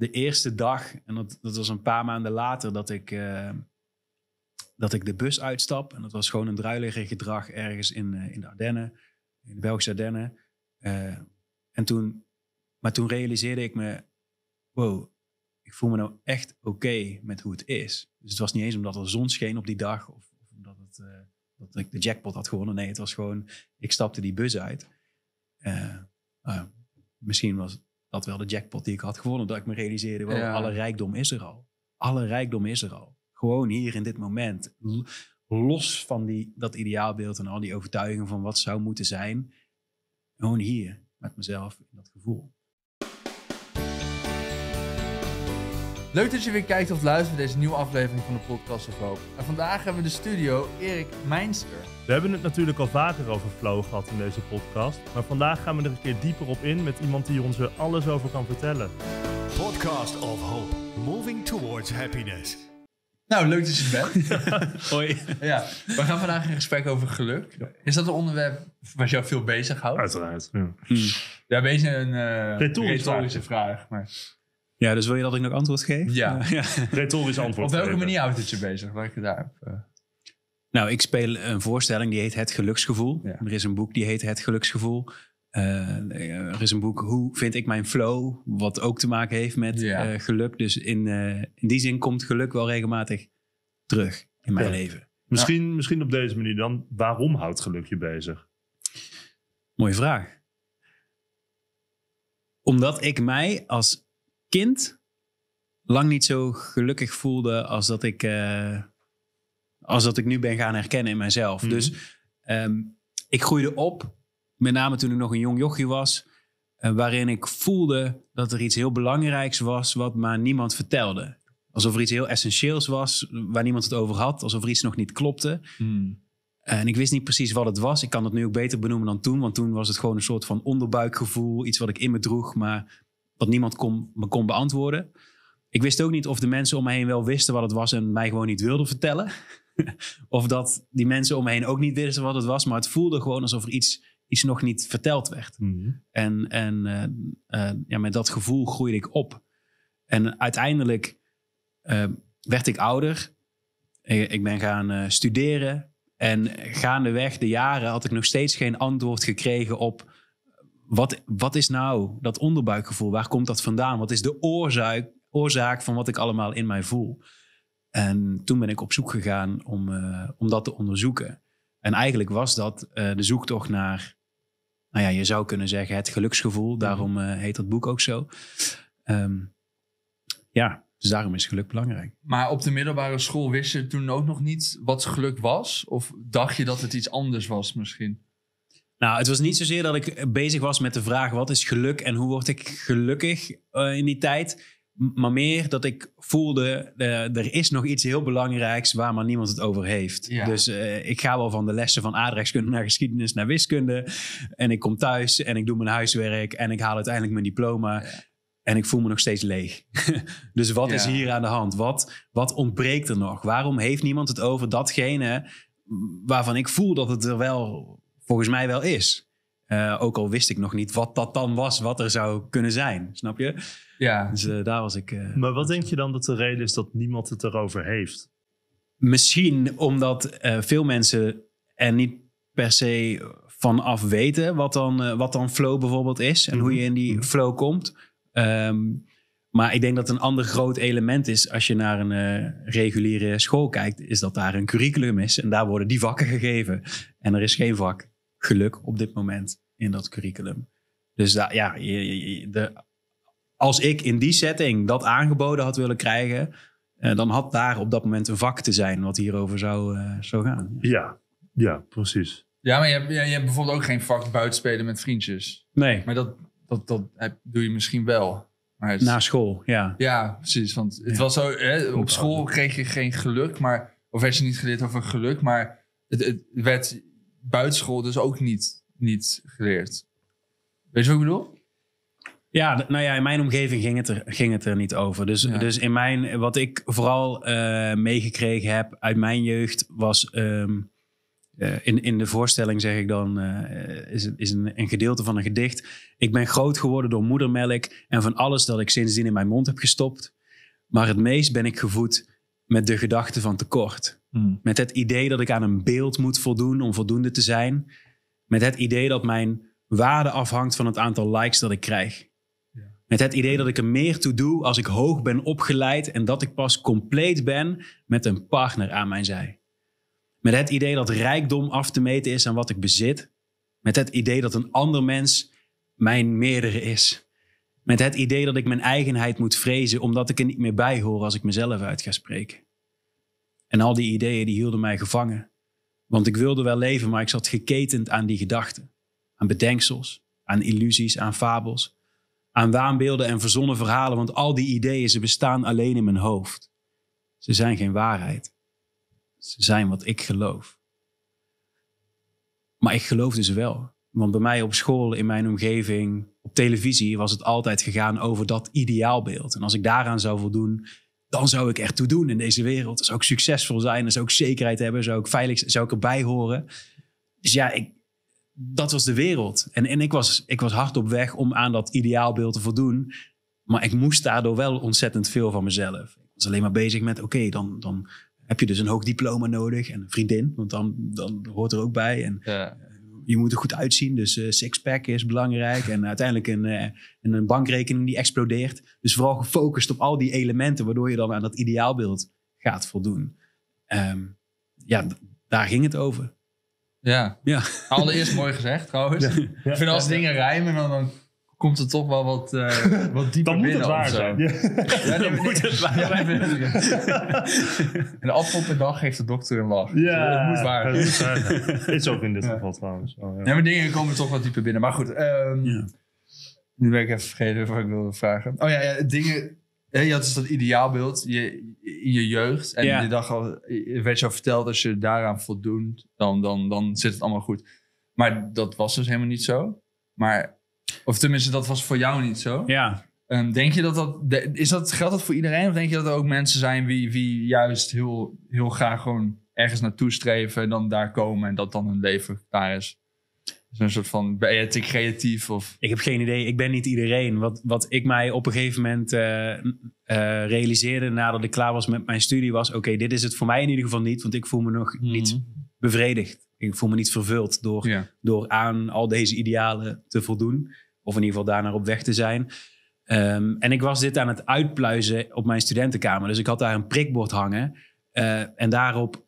de eerste dag, en dat, dat was een paar maanden later, dat ik, eh, dat ik de bus uitstap. En dat was gewoon een druilerig gedrag ergens in, eh, in de Ardennen, in de Belgische Ardennen. Eh, en toen, maar toen realiseerde ik me, wow, ik voel me nou echt oké met hoe het is. Dus het was niet eens omdat er zon scheen op die dag of, of omdat het, dat ik de jackpot had gewonnen. Nee, het was gewoon, ik stapte die bus uit. Nou misschien was het dat wel de jackpot die ik had gewonnen. Dat ik me realiseerde, alle rijkdom is er al. Alle rijkdom is er al. Gewoon hier in dit moment. Los van die, dat ideaalbeeld en al die overtuigingen van wat zou moeten zijn. Gewoon hier met mezelf in dat gevoel. Leuk dat je weer kijkt of luistert naar deze nieuwe aflevering van de Podcast of Hoop. En vandaag hebben we de studio Erik Meinster. We hebben het natuurlijk al vaker over flow gehad in deze podcast. Maar vandaag gaan we er een keer dieper op in met iemand die ons er alles over kan vertellen. Podcast of Hope. Moving towards happiness. Nou, leuk dat je er bent. hoi. Ja, we gaan vandaag in gesprek over geluk. Is dat een onderwerp wat jou veel bezighoudt? Uiteraard, ja. Hmm. Ja, een beetje een eh, vraag. vraag maar... Ja, dus wil je dat ik nog antwoord geef? Ja, ja. retorisch antwoord. Op welke manier houdt het je bezig? Wat je daar heb. Eh? Nou, ik speel een voorstelling die heet Het Geluksgevoel. Er is een boek die heet Het Geluksgevoel. Eh, eh, er is een boek Hoe vind ik mijn flow? Wat ook te maken heeft met geluk. Dus in, in die zin komt geluk wel regelmatig terug in mijn leven. Misschien, misschien op deze manier dan. Waarom houdt geluk je bezig? Mooie vraag. Omdat ik mij als kind lang niet zo gelukkig voelde als dat ik, eh, als dat ik nu ben gaan herkennen in mezelf. Mhm. Dus ehm, ik groeide op, met name toen ik nog een jong jochie was, eh, waarin ik voelde dat er iets heel belangrijks was wat maar niemand vertelde. Alsof er iets heel essentieels was waar niemand het over had, alsof er iets nog niet klopte. Mhm. En ik wist niet precies wat het was. Ik kan het nu ook beter benoemen dan toen, want toen was het gewoon een soort van onderbuikgevoel, iets wat ik in me droeg, maar wat niemand kon, me kon beantwoorden. Ik wist ook niet of de mensen om me heen wel wisten wat het was en mij gewoon niet wilden vertellen. of dat die mensen om me heen ook niet wisten wat het was, maar het voelde gewoon alsof er iets, iets nog niet verteld werd. Mhm. En, en eh, eh, ja, met dat gevoel groeide ik op. En uiteindelijk eh, werd ik ouder. Ik, ik ben gaan studeren. En gaandeweg de jaren had ik nog steeds geen antwoord gekregen op wat, wat is nou dat onderbuikgevoel? Waar komt dat vandaan? Wat is de oorzaak, oorzaak van wat ik allemaal in mij voel? En toen ben ik op zoek gegaan om, eh, om dat te onderzoeken. En eigenlijk was dat eh, de zoektocht naar, nou ja, je zou kunnen zeggen het geluksgevoel. Mhm. Daarom eh, heet dat boek ook zo. Ehm, ja, dus daarom is geluk belangrijk. Maar op de middelbare school wist je toen ook nog niet wat geluk was? Of dacht je dat het iets anders was misschien? Nou, het was niet zozeer dat ik bezig was met de vraag wat is geluk en hoe word ik gelukkig eh, in die tijd. Maar meer dat ik voelde, eh, er is nog iets heel belangrijks waar maar niemand het over heeft. Dus eh, ik ga wel van de lessen van aardrijkskunde naar geschiedenis naar wiskunde. En ik kom thuis en ik doe mijn huiswerk en ik haal uiteindelijk mijn diploma. En ik voel me nog steeds leeg. dus wat is hier aan de hand? Wat, wat ontbreekt er nog? Waarom heeft niemand het over datgene waarvan ik voel dat het er wel volgens mij wel is. Eh, ook al wist ik nog niet wat dat dan was, wat er zou kunnen zijn. Snap je? Ja. Dus eh, daar was ik. Eh, maar wat denk je dan dat de reden is dat niemand het erover heeft? Misschien omdat veel mensen er niet per se vanaf weten wat dan, wat dan flow bijvoorbeeld is en hoe mhm. je in die mhm. flow komt. Ehm, maar ik denk dat een ander groot element is als je naar een reguliere school kijkt, is dat daar een curriculum is en daar worden die vakken gegeven. En er is geen vak geluk op dit moment in dat curriculum. Dus da, ja, de, als ik in die setting dat aangeboden had willen krijgen, eh, dan had daar op dat moment een vak te zijn wat hierover zou, eh, zou gaan. Ja, ja, precies. Ja, maar je hebt, je hebt bijvoorbeeld ook geen vak buitenspelen met vriendjes. Nee. Maar dat, dat, dat doe je misschien wel. Maar Na school, ja. Ja, precies. Want het was zo, hè, op school kreeg je geen geluk, maar, of werd je niet geleerd over geluk, maar het, het werd buitenschool dus ook niet, niet geleerd. Weet je wat ik bedoel? Ja, nou ja, in mijn omgeving ging het er, ging het er niet over. Dus, dus in mijn, wat ik vooral eh, meegekregen heb uit mijn jeugd was. Ehm, eh, in, in de voorstelling zeg ik dan, eh, is, is een, een gedeelte van een gedicht. Ik ben groot geworden door moedermelk en van alles dat ik sindsdien in mijn mond heb gestopt. Maar het meest ben ik gevoed met de gedachte van tekort. Hmm. Met het idee dat ik aan een beeld moet voldoen om voldoende te zijn. Met het idee dat mijn waarde afhangt van het aantal likes dat ik krijg. Met het idee dat ik er meer toe doe als ik hoog ben opgeleid en dat ik pas compleet ben met een partner aan mijn zij. Met het idee dat rijkdom af te meten is aan wat ik bezit. Met het idee dat een ander mens mijn meerdere is. Met het idee dat ik mijn eigenheid moet vrezen omdat ik er niet meer bij hoor als ik mezelf uit ga spreken. En al die ideeën die hielden mij gevangen. Want ik wilde wel leven, maar ik zat geketend aan die gedachten. Aan bedenksels, aan illusies, aan fabels. Aan waanbeelden en verzonnen verhalen, want al die ideeën, ze bestaan alleen in mijn hoofd. Ze zijn geen waarheid. Ze zijn wat ik geloof. Maar ik geloofde ze wel. Want bij mij op school, in mijn omgeving, op televisie was het altijd gegaan over dat ideaalbeeld. En als ik daaraan zou voldoen, dan zou ik echt toe doen in deze wereld. dus zou ik succesvol zijn, dan zou ik zekerheid hebben, zou ik veilig zou ik erbij horen. Dus ja, ik, dat was de wereld. En, en ik, was, ik was hard op weg om aan dat ideaalbeeld te voldoen. Maar ik moest daardoor wel ontzettend veel van mezelf. Ik was alleen maar bezig met, oké, dan, dan heb je dus een hoog diploma nodig en een vriendin, want dan, dan hoort er ook bij. En ja je moet er goed uitzien. Dus uh, sixpack is belangrijk. En uiteindelijk eh, een, een bankrekening die explodeert. Dus vooral gefocust op al die elementen, waardoor je dan aan dat ideaalbeeld gaat voldoen. Ehm, ja, daar ging het over. Ja. ja. Allereerst mooi gezegd trouwens. Ik vind als dingen rijmen, dan, dan komt er toch wel wat, eh, wat dieper binnen. Dat moet het waar zijn. Ja. ja moet het waar zijn. een appel per dag geeft de dokter een lach. Ja, dus het moet waar zijn. Is ook in dit geval trouwens. Oh, ja. maar dingen komen toch wat dieper binnen. Maar goed, ehm, nu ben ik even vergeten wat ik wilde vragen. Oh ja, ja dingen... Je had dus dat ideaalbeeld je, in je jeugd. En je dacht al, werd je al verteld, als je daaraan voldoet, dan, dan, dan zit het allemaal goed. Maar dat was dus helemaal niet zo. Maar of tenminste, dat was voor jou niet zo. Ja. Um, denk je dat dat, is dat, geldt dat voor iedereen? Of denk je dat er ook mensen zijn wie, wie juist heel, heel graag gewoon ergens naartoe streven en dan daar komen en dat dan hun leven daar is? een soort van, ben je te creatief? Of? Ik heb geen idee. Ik ben niet iedereen. Wat, wat ik mij op een gegeven moment eh, eh, realiseerde nadat ik klaar was met mijn studie was... oké, dit is het voor mij in ieder geval niet, want ik voel me nog mhm. niet bevredigd. Ik voel me niet vervuld door, door aan al deze idealen te voldoen. Of in ieder geval naar op weg te zijn. Ehm, en ik was dit aan het uitpluizen op mijn studentenkamer. Dus ik had daar een prikbord hangen. Eh, en daarop,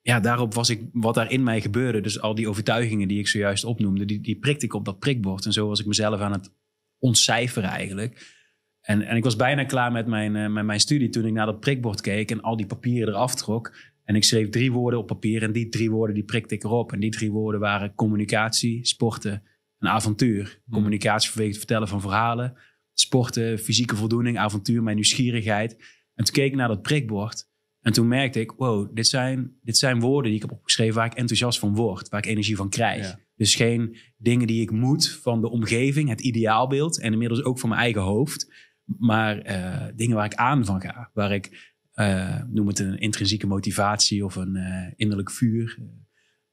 ja, daarop was ik wat daar in mij gebeurde. Dus al die overtuigingen die ik zojuist opnoemde, die, die prikte ik op dat prikbord. En zo was ik mezelf aan het ontcijferen eigenlijk. En, en ik was bijna klaar met mijn, eh, met mijn studie toen ik naar dat prikbord keek en al die papieren eraf trok. En ik schreef drie woorden op papier en die drie woorden die prikte ik erop. En die drie woorden waren communicatie, sporten een avontuur. Hmm. Communicatie vanwege het vertellen van verhalen, sporten, fysieke voldoening, avontuur, mijn nieuwsgierigheid. En toen keek ik naar dat prikbord. En toen merkte ik, wow, dit zijn, dit zijn woorden die ik heb opgeschreven waar ik enthousiast van word, waar ik energie van krijg. Dus geen dingen die ik moet van de omgeving, het ideaalbeeld en inmiddels ook van mijn eigen hoofd. Maar eh, dingen waar ik aan van ga, waar ik, eh, noem het een intrinsieke motivatie of een eh, innerlijk vuur,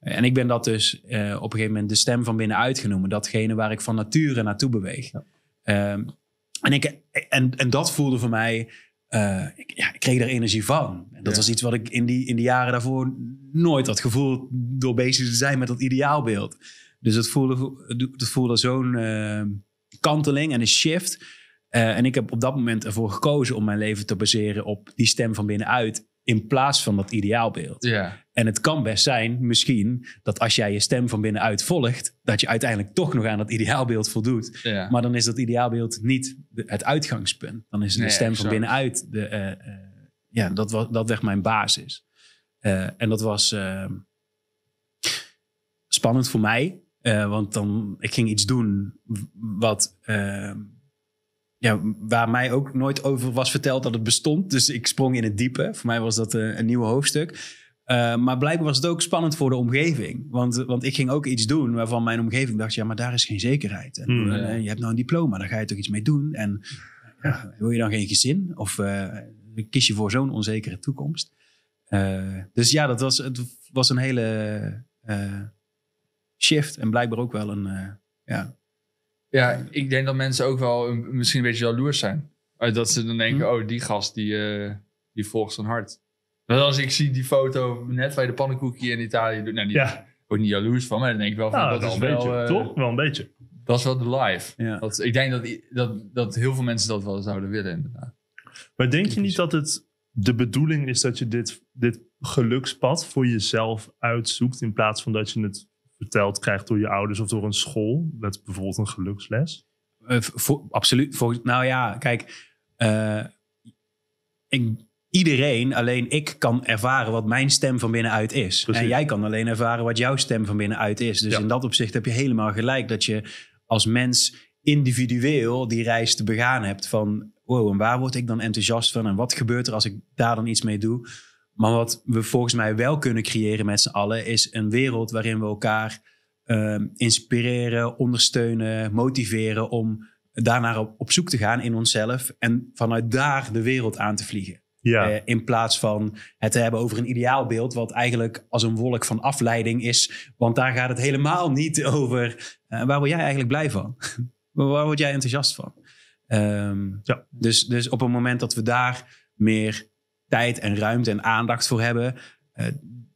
en ik ben dat dus eh, op een gegeven moment de stem van binnenuit genoemd. Datgene waar ik van nature naartoe beweeg. Ehm, en, ik, en, en dat voelde voor mij, eh, ik, ja, ik, kreeg er energie van. En dat was iets wat ik in die, in die jaren daarvoor nooit had gevoeld door bezig te zijn met dat ideaalbeeld. Dus dat voelde, voelde zo'n ehm, kanteling en een shift. Eh, en ik heb op dat moment ervoor gekozen om mijn leven te baseren op die stem van binnenuit in plaats van dat ideaalbeeld. Ja. En het kan best zijn, misschien, dat als jij je stem van binnenuit volgt, dat je uiteindelijk toch nog aan dat ideaalbeeld voldoet. Maar dan is dat ideaalbeeld niet het uitgangspunt. Dan is de stem van binnenuit, de, eh, eh, ja, dat, was, dat werd mijn basis. Eh, en dat was ehm, spannend voor mij, want dan, ik ging iets doen wat ehm, ja, waar mij ook nooit over was verteld dat het bestond. Dus ik sprong in het diepe. Voor mij was dat eh, een, een nieuw hoofdstuk. Eh, maar blijkbaar was het ook spannend voor de omgeving. Want, want ik ging ook iets doen waarvan mijn omgeving dacht: ja, maar daar is geen zekerheid. En, hmm. eh, je hebt nou een diploma, daar ga je toch iets mee doen. En ja, wil je dan geen gezin? Of kies je voor zo'n onzekere toekomst? dus ja, dat was, het was een hele shift. En blijkbaar ook wel een ja, ja, ik denk dat mensen ook wel misschien een beetje jaloers zijn. Eh, dat ze dan denken, hm. oh, die gast die, eh, die volgt zijn hart. als ik zie die foto net bij de pannenkoekje in Italië doet, nou, die ja. niet jaloers van, maar dan denk ik wel van, nou, dat, is wel... Eh, beetje, toch? Wel een beetje. Dat is wel de live. Dat, ik denk dat, dat, dat heel veel mensen dat wel zouden willen, inderdaad. Maar denk je niet dat het de bedoeling is dat je dit, dit gelukspad voor jezelf uitzoekt in plaats van dat je het verteld krijgt door je ouders of door een school? Met bijvoorbeeld een geluksles? Eh, voor, absoluut. Voor, nou ja, kijk. Eh, ik, iedereen, alleen ik kan ervaren wat mijn stem van binnenuit is. En jij kan alleen ervaren wat jouw stem van binnenuit is. Dus in dat opzicht heb je helemaal gelijk dat je als mens individueel die reis te begaan hebt van wow, en waar word ik dan enthousiast van en wat gebeurt er als ik daar dan iets mee doe? Maar wat we volgens mij wel kunnen creëren met z'n allen is een wereld waarin we elkaar ehm, inspireren, ondersteunen, motiveren om daarnaar op, zoek te gaan in onszelf en vanuit daar de wereld aan te vliegen. Ja. Eh, in plaats van het te hebben over een ideaalbeeld, wat eigenlijk als een wolk van afleiding is. Want daar gaat het helemaal niet over. Eh, waar word jij eigenlijk blij van? waar word jij enthousiast van? Ehm, ja. dus, dus op het moment dat we daar meer tijd en ruimte en aandacht voor hebben, uh,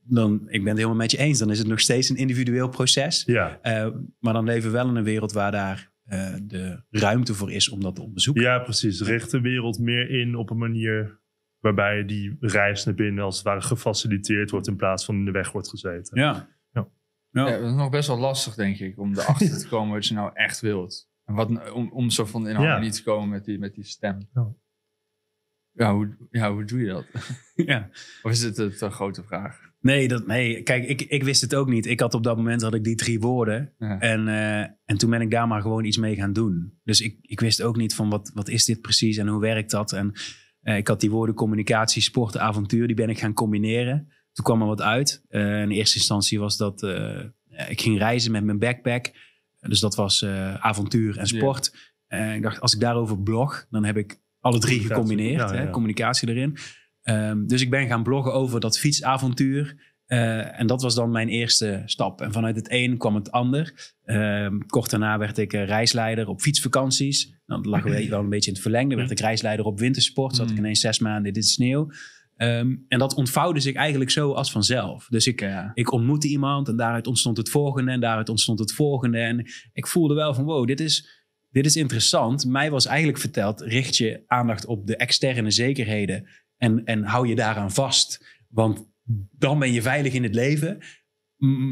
dan, ik ben het helemaal met je eens, dan is het nog steeds een individueel proces. Ja. Eh, maar dan leven we wel in een wereld waar daar eh, de ruimte voor is om dat te onderzoeken. Ja, precies. Richt de wereld meer in op een manier waarbij die reis naar binnen als het ware gefaciliteerd wordt in plaats van in de weg wordt gezeten. Ja. ja. ja. dat is nog best wel lastig, denk ik, om erachter te komen wat je nou echt wilt. En wat, om, om zo van in harmonie ja. te komen met die, met die stem. Ja. Ja, hoe, ja, hoe doe je dat? ja. Of is het een grote vraag? Nee, dat, nee. kijk, ik, ik wist het ook niet. Ik had op dat moment had ik die drie woorden. En, eh, en toen ben ik daar maar gewoon iets mee gaan doen. Dus ik, ik wist ook niet van wat, wat is dit precies en hoe werkt dat. En eh, ik had die woorden communicatie, sport, avontuur, die ben ik gaan combineren. Toen kwam er wat uit. Eh, in eerste instantie was dat ik ging reizen met mijn backpack. Dus dat was avontuur en sport. en ik dacht, als ik daarover blog, dan heb ik alle drie gecombineerd, hè, communicatie erin. Ehm, dus ik ben gaan bloggen over dat fietsavontuur. Eh, en dat was dan mijn eerste stap. En vanuit het een kwam het ander. Uh, kort daarna werd ik eh, reisleider op fietsvakanties. Dan lag wel een beetje in het verlengde. Werd ik reisleider op wintersport. Zat ik mm. ineens zes maanden in dit sneeuw. Ehm, en dat ontvouwde zich eigenlijk zo als vanzelf. Dus ik, ik ontmoette iemand en daaruit ontstond het volgende en daaruit ontstond het volgende. En ik voelde wel van wow, dit is, dit is interessant. Mij was eigenlijk verteld, richt je aandacht op de externe zekerheden en, en hou je daaraan vast. Want dan ben je veilig in het leven.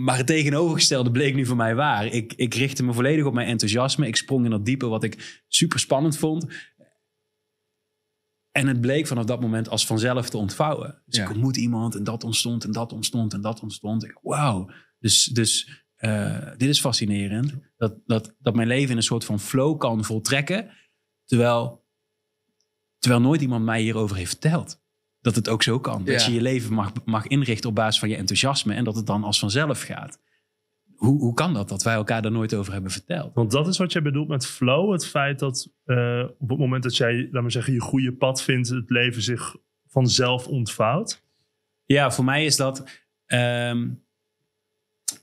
Maar het tegenovergestelde bleek nu voor mij waar. Ik, ik richtte me volledig op mijn enthousiasme. Ik sprong in dat diepe wat ik super spannend vond. En het bleek vanaf dat moment als vanzelf te ontvouwen. Dus ik ontmoet iemand en dat ontstond en dat ontstond en dat ontstond. Wauw. Dus, dus eh, dit is fascinerend. Dat, dat, dat mijn leven in een soort van flow kan voltrekken. Terwijl, terwijl nooit iemand mij hierover heeft verteld. Dat het ook zo kan. Dat je je leven mag, mag inrichten op basis van je enthousiasme. En dat het dan als vanzelf gaat. Hoe, hoe kan dat dat wij elkaar daar nooit over hebben verteld? Want dat is wat jij bedoelt met flow. Het feit dat eh, op het moment dat jij, laat we zeggen, je goede pad vindt, het leven zich vanzelf ontvouwt. Ja, voor mij is dat. Ehm,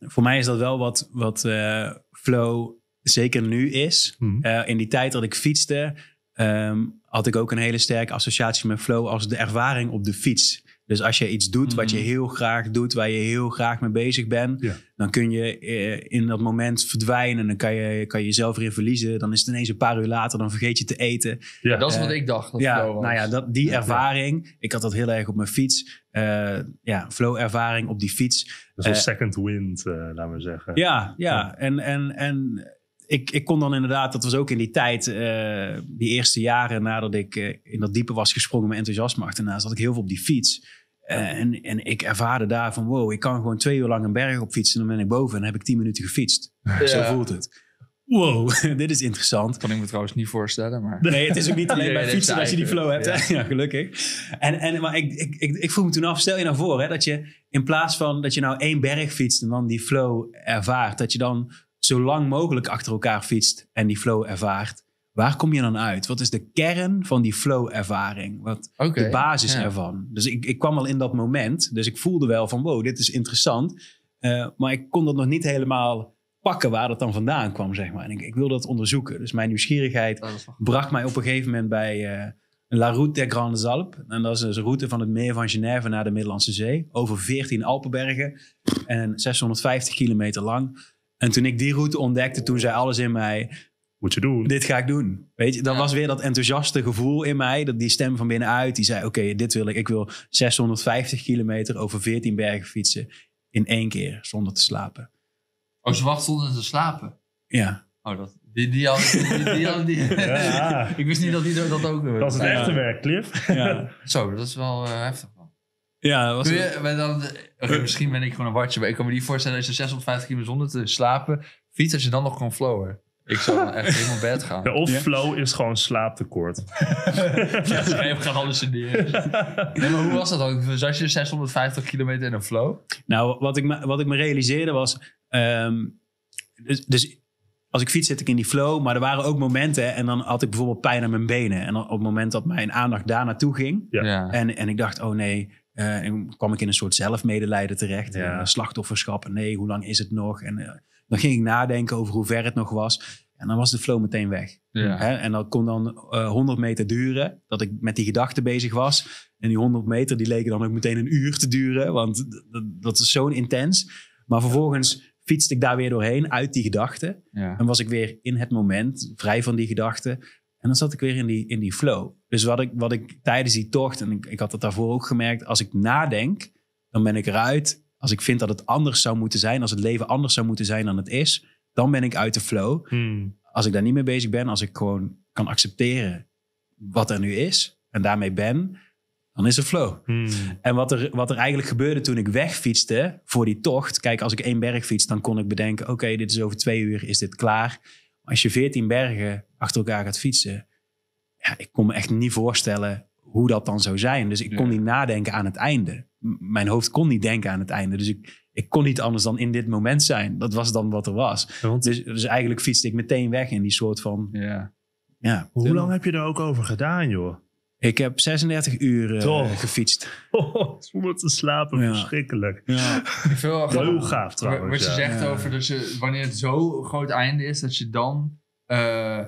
voor mij is dat wel wat, wat eh, flow zeker nu is. Mhm. Eh, in die tijd dat ik fietste, ehm, had ik ook een hele sterke associatie met flow als de ervaring op de fiets. Dus als je iets doet wat je mhm. heel graag doet, waar je heel graag mee bezig bent, dan kun je eh, in dat moment verdwijnen. Dan kan je, kan je jezelf erin verliezen. Dan is het ineens een paar uur later, dan vergeet je te eten. Ja, dat is wat eh, ik dacht. ja, nou ja, dat, die ervaring. Ik had dat heel erg op mijn fiets. Eh, ja, flow-ervaring op die fiets. Dat second wind, laten we zeggen. Ja, ja. En, en, en ik, ik kon dan inderdaad, dat was ook in die tijd, die eerste jaren nadat ik in dat diepe was gesprongen, mijn enthousiasme achterna, zat ik heel veel op die fiets. Eh, en, en ik ervaarde daar van, wow, ik kan gewoon twee uur lang een berg op fietsen. En dan ben ik boven en heb ik tien minuten gefietst. Zo voelt het. Wow, dit is interessant. kan ik me trouwens niet voorstellen, maar... Nee, het is ook niet alleen bij fietsen als je die flow hebt. Ja, ja gelukkig. En, en, maar ik, ik, ik, ik vroeg me toen af, stel je nou voor hè, dat je in plaats van dat je nou één berg fietst en dan die flow ervaart, dat je dan zo lang mogelijk achter elkaar fietst en die flow ervaart. Waar kom je dan uit? Wat is de kern van die flow-ervaring? Wat de basis ervan? Dus ik, ik kwam al in dat moment. Dus ik voelde wel van, wow, dit is interessant. Eh, maar ik kon dat nog niet helemaal pakken waar dat dan vandaan kwam, zeg maar. En ik, ik wil dat onderzoeken. Dus mijn nieuwsgierigheid bracht mij op een gegeven moment bij... een eh, La Route des Grandes Alpes. En dat is dus een route van het meer van Genève naar de Middellandse Zee. Over 14 Alpenbergen en 650 kilometer lang. En toen ik die route ontdekte, toen zei alles in mij moet je doen. Dit ga ik doen. Weet je, dat was weer dat enthousiaste gevoel in mij. Dat die stem van binnenuit, die zei: Oké, dit wil ik. Ik wil 650 kilometer over 14 bergen fietsen. In één keer, zonder te slapen. Oh, ze wacht zonder te slapen? Ja. Oh, dat, die, die al, die, die, die ja. ik wist niet dat die dat ook Dat is het ja. echte werk, Cliff. Ja. Zo, dat is wel eh, heftig. Ja, dat was je, dan, eh. misschien ben ik gewoon een watje, maar ik kan me niet voorstellen dat je 650 kilometer zonder te slapen fiets als je dan nog kan flowen. Ik zou echt echt helemaal bed gaan. Ja, of flow is gewoon slaaptekort. ja, ga gaan gaan hallucineren. Nee, maar hoe was dat dan? als je 650 kilometer in een flow? Nou, wat ik me, wat ik me realiseerde was... Ehm, dus, dus als ik fiets zit ik in die flow. Maar er waren ook momenten en dan had ik bijvoorbeeld pijn aan mijn benen. En op het moment dat mijn aandacht daar naartoe ging. En, en ik dacht, oh nee. Eh, kwam ik in een soort zelfmedelijden terecht. Ja. Uh, slachtofferschap. Nee, hoe lang is het nog? En, eh, dan ging ik nadenken over hoe ver het nog was. En dan was de flow meteen weg. Ja. En dat kon dan 100 eh, meter duren, dat ik met die gedachten bezig was. En die 100 meter, die leken dan ook meteen een uur te duren, want dat is zo intens. Maar vervolgens fietste ik daar weer doorheen uit die gedachten. En was ik weer in het moment, vrij van die gedachten. En dan zat ik weer in die, in die flow. Dus wat ik, wat ik tijdens die tocht, en ik, ik had dat daarvoor ook gemerkt, als ik nadenk, dan ben ik eruit als ik vind dat het anders zou moeten zijn, als het leven anders zou moeten zijn dan het is, dan ben ik uit de flow. Hmm. Als ik daar niet mee bezig ben, als ik gewoon kan accepteren wat er nu is en daarmee ben, dan is er flow. Hmm. En wat er, wat er eigenlijk gebeurde toen ik wegfietste voor die tocht. Kijk, als ik één berg fiets, dan kon ik bedenken: oké, dit is over twee uur, is dit klaar. als je veertien bergen achter elkaar gaat fietsen, ja, ik kon me echt niet voorstellen hoe dat dan zou zijn. Dus ik kon niet nadenken aan het einde mijn hoofd kon niet denken aan het einde. Dus ik, ik kon niet anders dan in dit moment zijn. Dat was dan wat er was. dus, dus eigenlijk fietste ik meteen weg in die soort van... Ja. Ja, Hoe lang heb je er ook over gedaan, joh? Ik heb 36 uur uh, gefietst. Oh, zonder te slapen, verschrikkelijk. Ja. Ik Heel gaaf trouwens. Wat je zegt over dus, je, wanneer het zo groot einde is, dat je dan eh,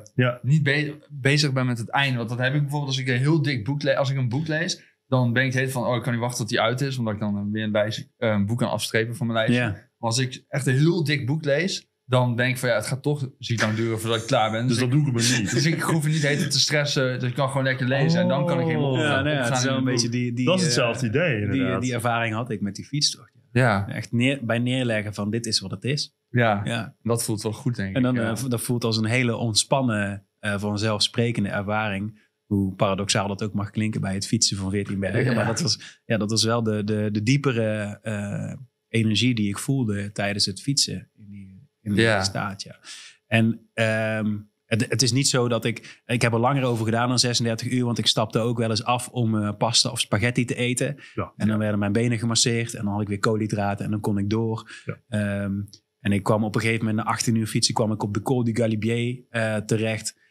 niet bezig bent met het einde. Want dat heb ik bijvoorbeeld als ik een heel dik boek lees. Als ik een boek lees, dan ben ik het van, oh, ik kan niet wachten tot die uit is, omdat ik dan weer een, lijst, eh, boek kan afstrepen van mijn lijst. Maar als ik echt een heel dik boek lees, dan denk ik van, ja, het gaat toch ziek lang duren voordat ik klaar ben. Dus, dus dat doe ik me niet. Dus ik hoef niet te stressen, dus ik kan gewoon lekker lezen en dan kan ik helemaal oh. ja, een beetje die, die, Dat is hetzelfde eh, idee, Die, ervaring had ik met die fietstocht. Ja. Echt neer, bij neerleggen van dit is wat het is. Ja, ja. dat voelt wel goed denk ik. En dan, eh, dat voelt als een hele ontspannen, uh, vanzelfsprekende ervaring paradoxaal dat ook mag klinken bij het fietsen van 14 bergen. Maar dat was, ja, dat was wel de, de, de diepere eh, energie die ik voelde tijdens het fietsen in die, in staat. Ja. En ehm, het, het, is niet zo dat ik... Ik heb er langer over gedaan dan 36 uur. Want ik stapte ook wel eens af om eh, pasta of spaghetti te eten. en dan werden mijn benen gemasseerd. En dan had ik weer koolhydraten. En dan kon ik door. Ehm, en ik kwam op een gegeven moment na 18 uur fietsen... kwam ik op de Col du Galibier eh, terecht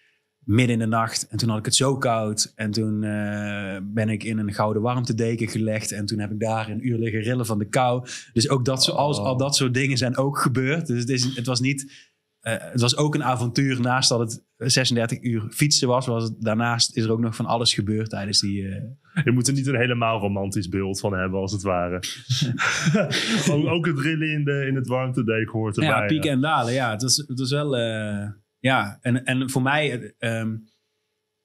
midden in de nacht. En toen had ik het zo koud. En toen eh, ben ik in een gouden warmtedeken gelegd. En toen heb ik daar een uur liggen rillen van de kou. Dus ook dat, oh. al dat soort dingen zijn ook gebeurd. Dus het, was niet... Eh, het was ook een avontuur naast dat het 36 uur fietsen was. was daarnaast is er ook nog van alles gebeurd tijdens die... Eh, Je moet er niet een helemaal romantisch beeld van hebben, als het ware. ook, het rillen in, de, in het warmtedek hoort erbij. Ja, pieken en dalen. Ja, het was, het was wel... Ja, en, en voor mij ehm,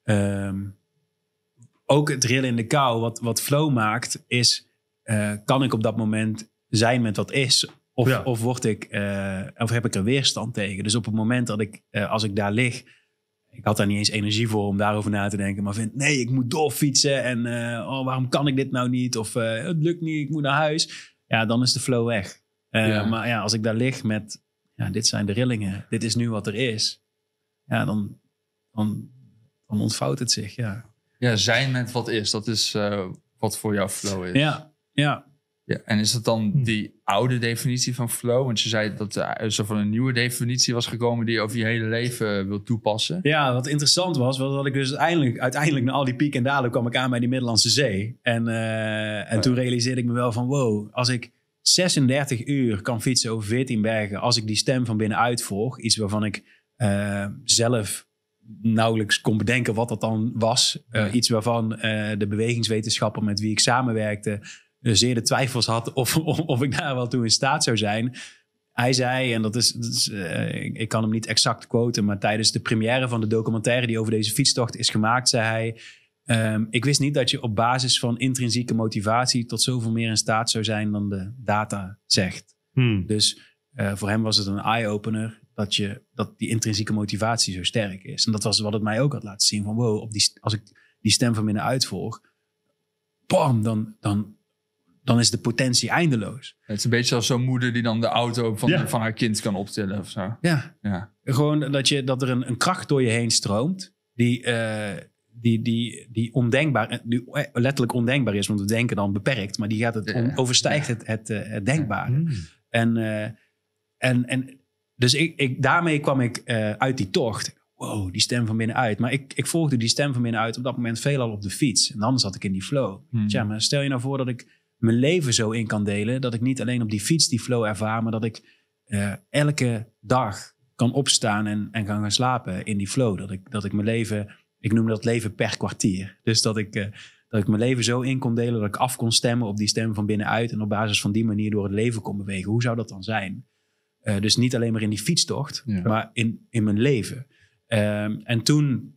ehm, ook het rillen in de kou, wat, wat flow maakt, is eh, kan ik op dat moment zijn met wat is? Of, of, word ik, eh, of heb ik er weerstand tegen? Dus op het moment dat ik, eh, als ik daar lig, ik had daar niet eens energie voor om daarover na te denken. Maar vind, nee, ik moet doorfietsen. En oh, waarom kan ik dit nou niet? Of het lukt niet, ik moet naar huis. Ja, dan is de flow weg. Maar ja, als ik daar lig met, ja, dit zijn de rillingen. Dit is nu wat er is ja, dan, dan, dan ontvouwt het zich. Ja. ja, zijn met wat is, dat is eh, wat voor jou flow is. Ja, ja. ja en is dat dan hm. die oude definitie van flow? Want je zei dat eh, er zo van een nieuwe definitie was gekomen die je over je hele leven wil toepassen. Ja, wat interessant was, was dat ik dus uiteindelijk, uiteindelijk na al die pieken en dalen kwam ik aan bij die Middellandse Zee. En, eh, en toen realiseerde ik me wel van wow, als ik 36 uur kan fietsen over 14 bergen, als ik die stem van binnenuit volg, iets waarvan ik eh, zelf nauwelijks kon bedenken wat dat dan was. Eh, iets waarvan eh, de bewegingswetenschapper met wie ik samenwerkte zeer de twijfels had of, of, of, ik daar wel toe in staat zou zijn. Hij zei, en dat is, dat is ik kan hem niet exact quoten, maar tijdens de première van de documentaire die over deze fietstocht is gemaakt, zei hij. Ehm, ik wist niet dat je op basis van intrinsieke motivatie tot zoveel meer in staat zou zijn dan de data zegt. Hmm. Dus voor hem was het een eye-opener dat, je, dat die intrinsieke motivatie zo sterk is. En dat was wat het mij ook had laten zien. Van wow, op die, als ik die stem van binnen uitvoer bam, dan, dan, dan is de potentie eindeloos. Het is een beetje als zo'n moeder die dan de auto van, van haar kind kan optillen of zo. Ja. ja. Gewoon dat, je, dat er een, een kracht door je heen stroomt die, eh, die, die, die ondenkbaar, die eh, letterlijk ondenkbaar is, want we denken dan beperkt, maar die gaat het overstijgt het, het, eh, denkbare. Mm. En, en, en dus ik, ik, daarmee kwam ik eh, uit die tocht. Wow, die stem van binnenuit. Maar ik, ik volgde die stem van binnenuit op dat moment veelal op de fiets. En anders zat ik in die flow. Hmm. Tja, maar stel je nou voor dat ik mijn leven zo in kan delen. Dat ik niet alleen op die fiets die flow ervaar. Maar dat ik eh, elke dag kan opstaan en, en kan gaan slapen in die flow. Dat ik, dat ik mijn leven, ik noem dat leven per kwartier. Dus dat ik, eh, dat ik mijn leven zo in kon delen dat ik af kon stemmen op die stem van binnenuit. En op basis van die manier door het leven kon bewegen. Hoe zou dat dan zijn? Eh, dus niet alleen maar in die fietstocht, maar in, in mijn leven. Ehm, en toen,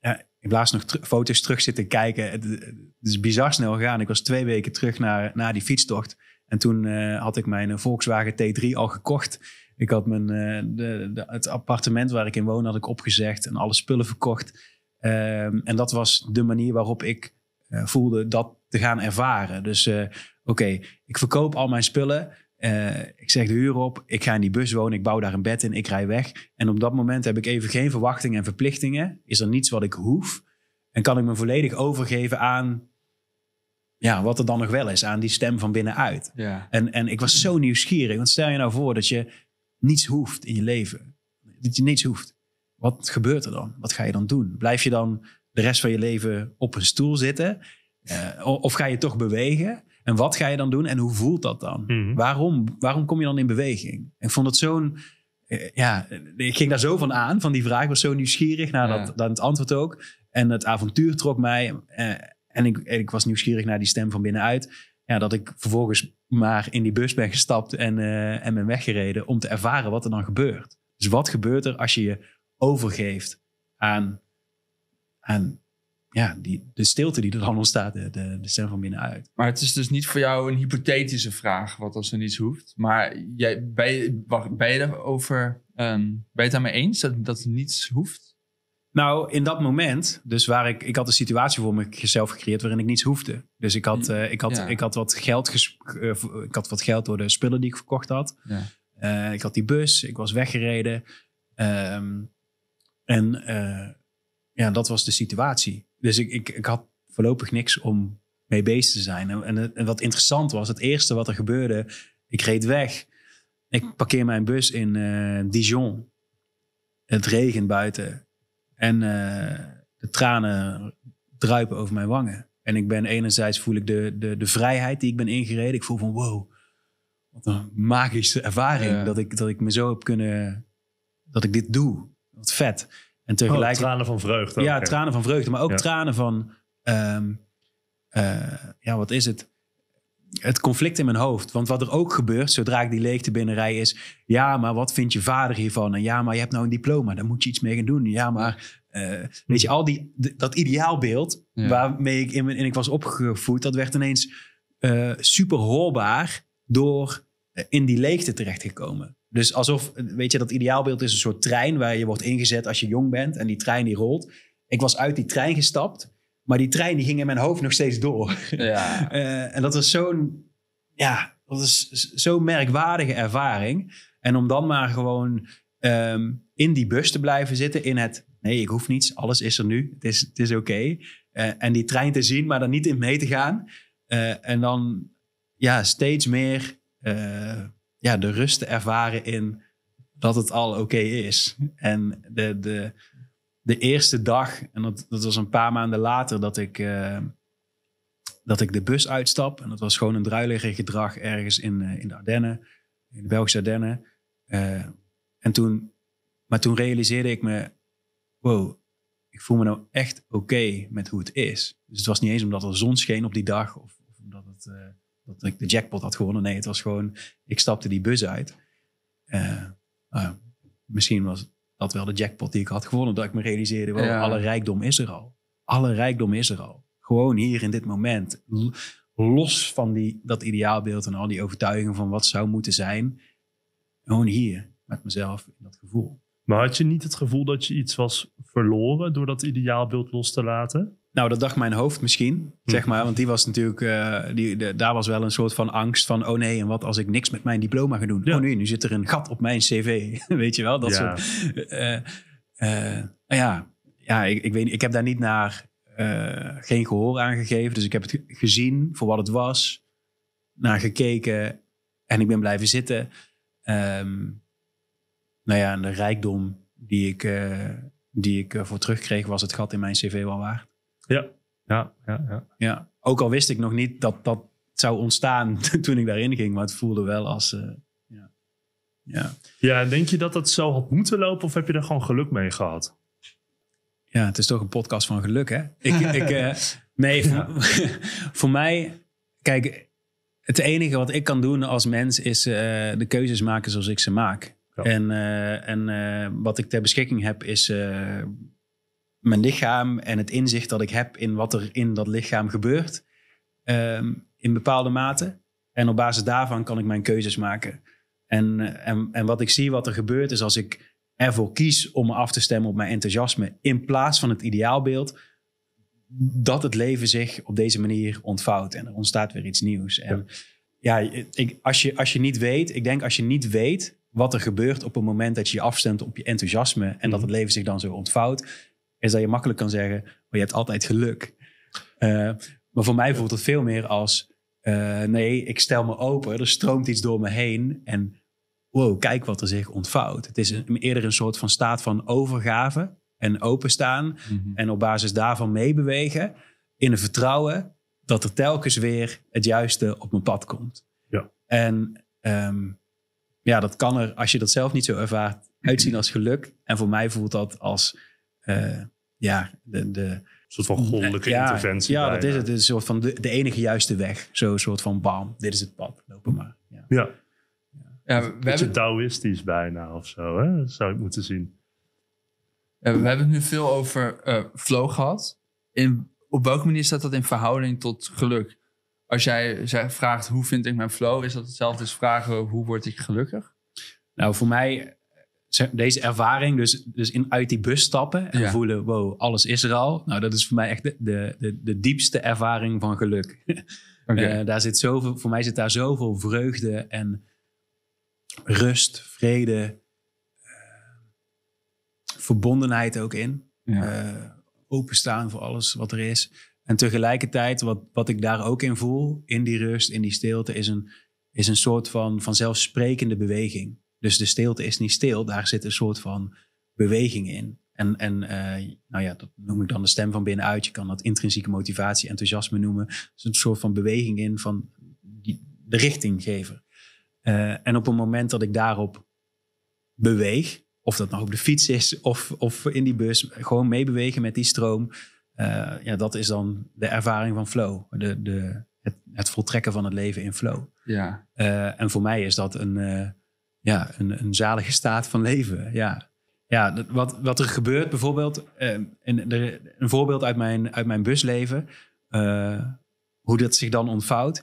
uh, ik heb laatst nog foto's terug zitten kijken. Het, is bizar snel gegaan. Ik was twee weken terug naar, naar die fietstocht. En toen eh, had ik mijn eh, Volkswagen T3 al gekocht. Ik had mijn, de, het appartement waar ik in woon had ik opgezegd en alle spullen verkocht. Ehm, en dat was de manier waarop ik voelde dat te gaan ervaren. Dus oké, ik verkoop al mijn spullen. Eh, ik zeg de huur op, ik ga in die bus wonen, ik bouw daar een bed in, ik rij weg. En op dat moment heb ik even geen verwachtingen en verplichtingen. Is er niets wat ik hoef? En kan ik me volledig overgeven aan ja, wat er dan nog wel is, aan die stem van binnenuit. Ja. En, en ik was zo nieuwsgierig, want stel je nou voor dat je niets hoeft in je leven. Dat je niets hoeft. Wat gebeurt er dan? Wat ga je dan doen? Blijf je dan de rest van je leven op een stoel zitten? Eh, of ga je toch bewegen? En wat ga je dan doen en hoe voelt dat dan? Mhm. Waarom? Waarom kom je dan in beweging? Ik vond het zo'n. Eh, ja, ik ging daar zo van aan, van die vraag. was zo nieuwsgierig naar dat, dat het antwoord ook. En het avontuur trok mij. Eh, en ik, ik was nieuwsgierig naar die stem van binnenuit. Ja, dat ik vervolgens maar in die bus ben gestapt en, eh, en ben weggereden om te ervaren wat er dan gebeurt. Dus wat gebeurt er als je je overgeeft aan, aan ja, die, de stilte die er dan ontstaat, de, de, stem van binnenuit. Maar het is dus niet voor jou een hypothetische vraag, wat als er niets hoeft. Maar jij, ben, je, wacht, ben, je ehm, het um, daarmee eens dat, dat niets hoeft? Nou, in dat moment, dus waar ik, ik had een situatie voor mezelf gecreëerd waarin ik niets hoefde. Dus ik had, mm, eh, ik had, ik had wat geld ges, eh, ik had wat geld door de spullen die ik verkocht had. Ja. Eh, ik had die bus, ik was weggereden. Ehm, en ja, dat was de situatie dus ik, ik, ik had voorlopig niks om mee bezig te zijn. En, en, wat interessant was, het eerste wat er gebeurde, ik reed weg. Ik parkeer mijn bus in eh, Dijon. Het regent buiten. En eh, de tranen druipen over mijn wangen. En ik ben enerzijds voel ik de, de, de vrijheid die ik ben ingereden. Ik voel van wow, wat een magische ervaring. Dat, ik, dat ik me zo heb kunnen, dat ik dit doe. Wat vet. En oh, tegelijk... tranen van vreugde. Ja, tranen van vreugde. Maar ook tranen van... Ehm, eh, ja, wat is het? Het conflict in mijn hoofd. Want wat er ook gebeurt zodra ik die leegte binnenrij is... Ja, maar wat vindt je vader hiervan? En ja, maar je hebt nou een diploma. Daar moet je iets mee gaan doen. Ja, maar... Eh, weet je, al die, dat ideaalbeeld waarmee ik in, mijn, in ik was opgevoed... dat werd ineens eh, super hoorbaar door in die leegte terechtgekomen. Dus alsof, weet je, dat ideaalbeeld is een soort trein waar je wordt ingezet als je jong bent en die trein die rolt. Ik was uit die trein gestapt, maar die trein die ging in mijn hoofd nog steeds door. Ja. Eh, en dat was zo'n, ja, dat is zo'n merkwaardige ervaring. En om dan maar gewoon ehm, in die bus te blijven zitten, in het, nee, ik hoef niets, alles is er nu, het is, het is oké. Eh, en die trein te zien, maar dan niet in mee te gaan. Eh, en dan, ja, steeds meer ja, de rust te ervaren in dat het al oké is. En de, de, de eerste dag, en dat, dat was een paar maanden later dat ik, eh, dat ik de bus uitstap. En dat was gewoon een druilerig gedrag ergens in, eh, in de Ardennen, in de Belgische Ardennen. Eh, en toen, maar toen realiseerde ik me, wow, ik voel me nou echt oké met hoe het is. Dus het was niet eens omdat er zon scheen op die dag of, of omdat het dat ik de jackpot had gewonnen. Nee, het was gewoon, ik stapte die bus uit. Eh, nou misschien was dat wel de jackpot die ik had gewonnen. Dat ik me realiseerde, alle rijkdom is er al. Alle rijkdom is er al. Gewoon hier in dit moment. Los van die, dat ideaalbeeld en al die overtuigingen van wat zou moeten zijn. Gewoon hier, met mezelf, in dat gevoel. Maar had je niet het gevoel dat je iets was verloren door dat ideaalbeeld los te laten? Nou, dat dacht mijn hoofd misschien, hm. zeg maar. Want die was natuurlijk, eh, die, daar was wel een soort van angst van... oh nee, en wat als ik niks met mijn diploma ga doen? Oh nee, nu zit er een gat op mijn cv, weet je wel? Dat ja. soort... Eh, eh, ja, ja ik, ik, weet, ik heb daar niet naar... geen gehoor aangegeven, Dus ik heb het gezien voor wat het was. Naar gekeken. En ik ben blijven zitten. Um, nou ja, en de rijkdom die ik, die ik voor terugkreeg... was het gat in mijn cv wel waard. Ja. Ja, ja, ja. ja, ook al wist ik nog niet dat dat zou ontstaan toen ik daarin ging, maar het voelde wel als. Eh, ja. Ja. ja, denk je dat dat zo had moeten lopen of heb je er gewoon geluk mee gehad? Ja, het is toch een podcast van geluk, hè? Ik, ik, eh, nee, voor, mij, kijk, het enige wat ik kan doen als mens is eh, de keuzes maken zoals ik ze maak. En, en wat ik ter beschikking heb is mijn lichaam en het inzicht dat ik heb in wat er in dat lichaam gebeurt, ehm, in bepaalde mate. En op basis daarvan kan ik mijn keuzes maken. En, eh, en, en wat ik zie wat er gebeurt is als ik ervoor kies om me af te stemmen op mijn enthousiasme in plaats van het ideaalbeeld, dat het leven zich op deze manier ontvouwt en er ontstaat weer iets nieuws. En ja, ik, als, je, als je niet weet, ik denk als je niet weet wat er gebeurt op het moment dat je je afstemt op je enthousiasme en dat mhm. het leven zich dan zo ontvouwt, is dat je makkelijk kan zeggen, maar oh, je hebt altijd geluk. Eh, maar voor mij voelt het veel meer als, eh, nee, ik stel me open, er stroomt iets door me heen en wow, kijk wat er zich ontvouwt. Het is een, eerder een soort van staat van overgave en openstaan mhm. en op basis daarvan meebewegen in een vertrouwen dat er telkens weer het juiste op mijn pad komt. Ja. En ehm, ja, dat kan er, als je dat zelf niet zo ervaart, uitzien als geluk. En voor mij voelt dat als eh, ja, de, de een soort van goddelijke interventie. Ja, dat is het. Het is soort van de, de enige juiste weg. een soort van bam, dit is het pad, lopen maar. Ja. ja. ja. we Beetje Taoïstisch bijna of zo, hè? zou ik moeten zien. we hebben het nu veel over eh, flow gehad. In, op welke manier staat dat in verhouding tot geluk? Als jij, vraagt hoe vind ik mijn flow, is dat hetzelfde als vragen hoe word ik gelukkig? Nou, voor mij deze ervaring, dus, dus in, uit die bus stappen en voelen, wow, alles is er al. Nou, dat is voor mij echt de, de, de, diepste ervaring van geluk. Eh, daar zit zoveel, voor mij zit daar zoveel vreugde en rust, vrede, eh, verbondenheid ook in. Eh, openstaan voor alles wat er is. En tegelijkertijd, wat, wat ik daar ook in voel, in die rust, in die stilte, is een, is een soort van vanzelfsprekende beweging. Dus de stilte is niet stil, daar zit een soort van beweging in. En, en eh, nou ja, dat noem ik dan de stem van binnenuit. Je kan dat intrinsieke motivatie, enthousiasme noemen. Er is een soort van beweging in van die, de richting eh, en op het moment dat ik daarop beweeg, of dat nou op de fiets is of, of in die bus, gewoon meebewegen met die stroom. Eh, ja, dat is dan de ervaring van flow. De, de, het, het voltrekken van het leven in flow. Ja. en voor mij is dat een ja, een, een zalige staat van leven. Ja, ja wat, wat er gebeurt bijvoorbeeld, eh, en een voorbeeld uit mijn, uit mijn busleven, eh, hoe dat zich dan ontvouwt.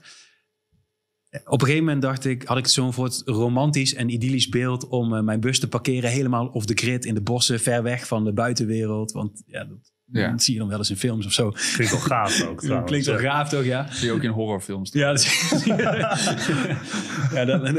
Op een gegeven moment dacht ik, had ik zo'n soort romantisch en idyllisch beeld om eh, mijn bus te parkeren helemaal off the grid in de bossen, ver weg van de buitenwereld. Want ja, dat, ja. Dat zie je dan wel eens in films of zo. Klinkt wel gaaf ook Klinkt wel gaaf ook, ja. Zie je ook in horrorfilms. Ja, dat ja dan,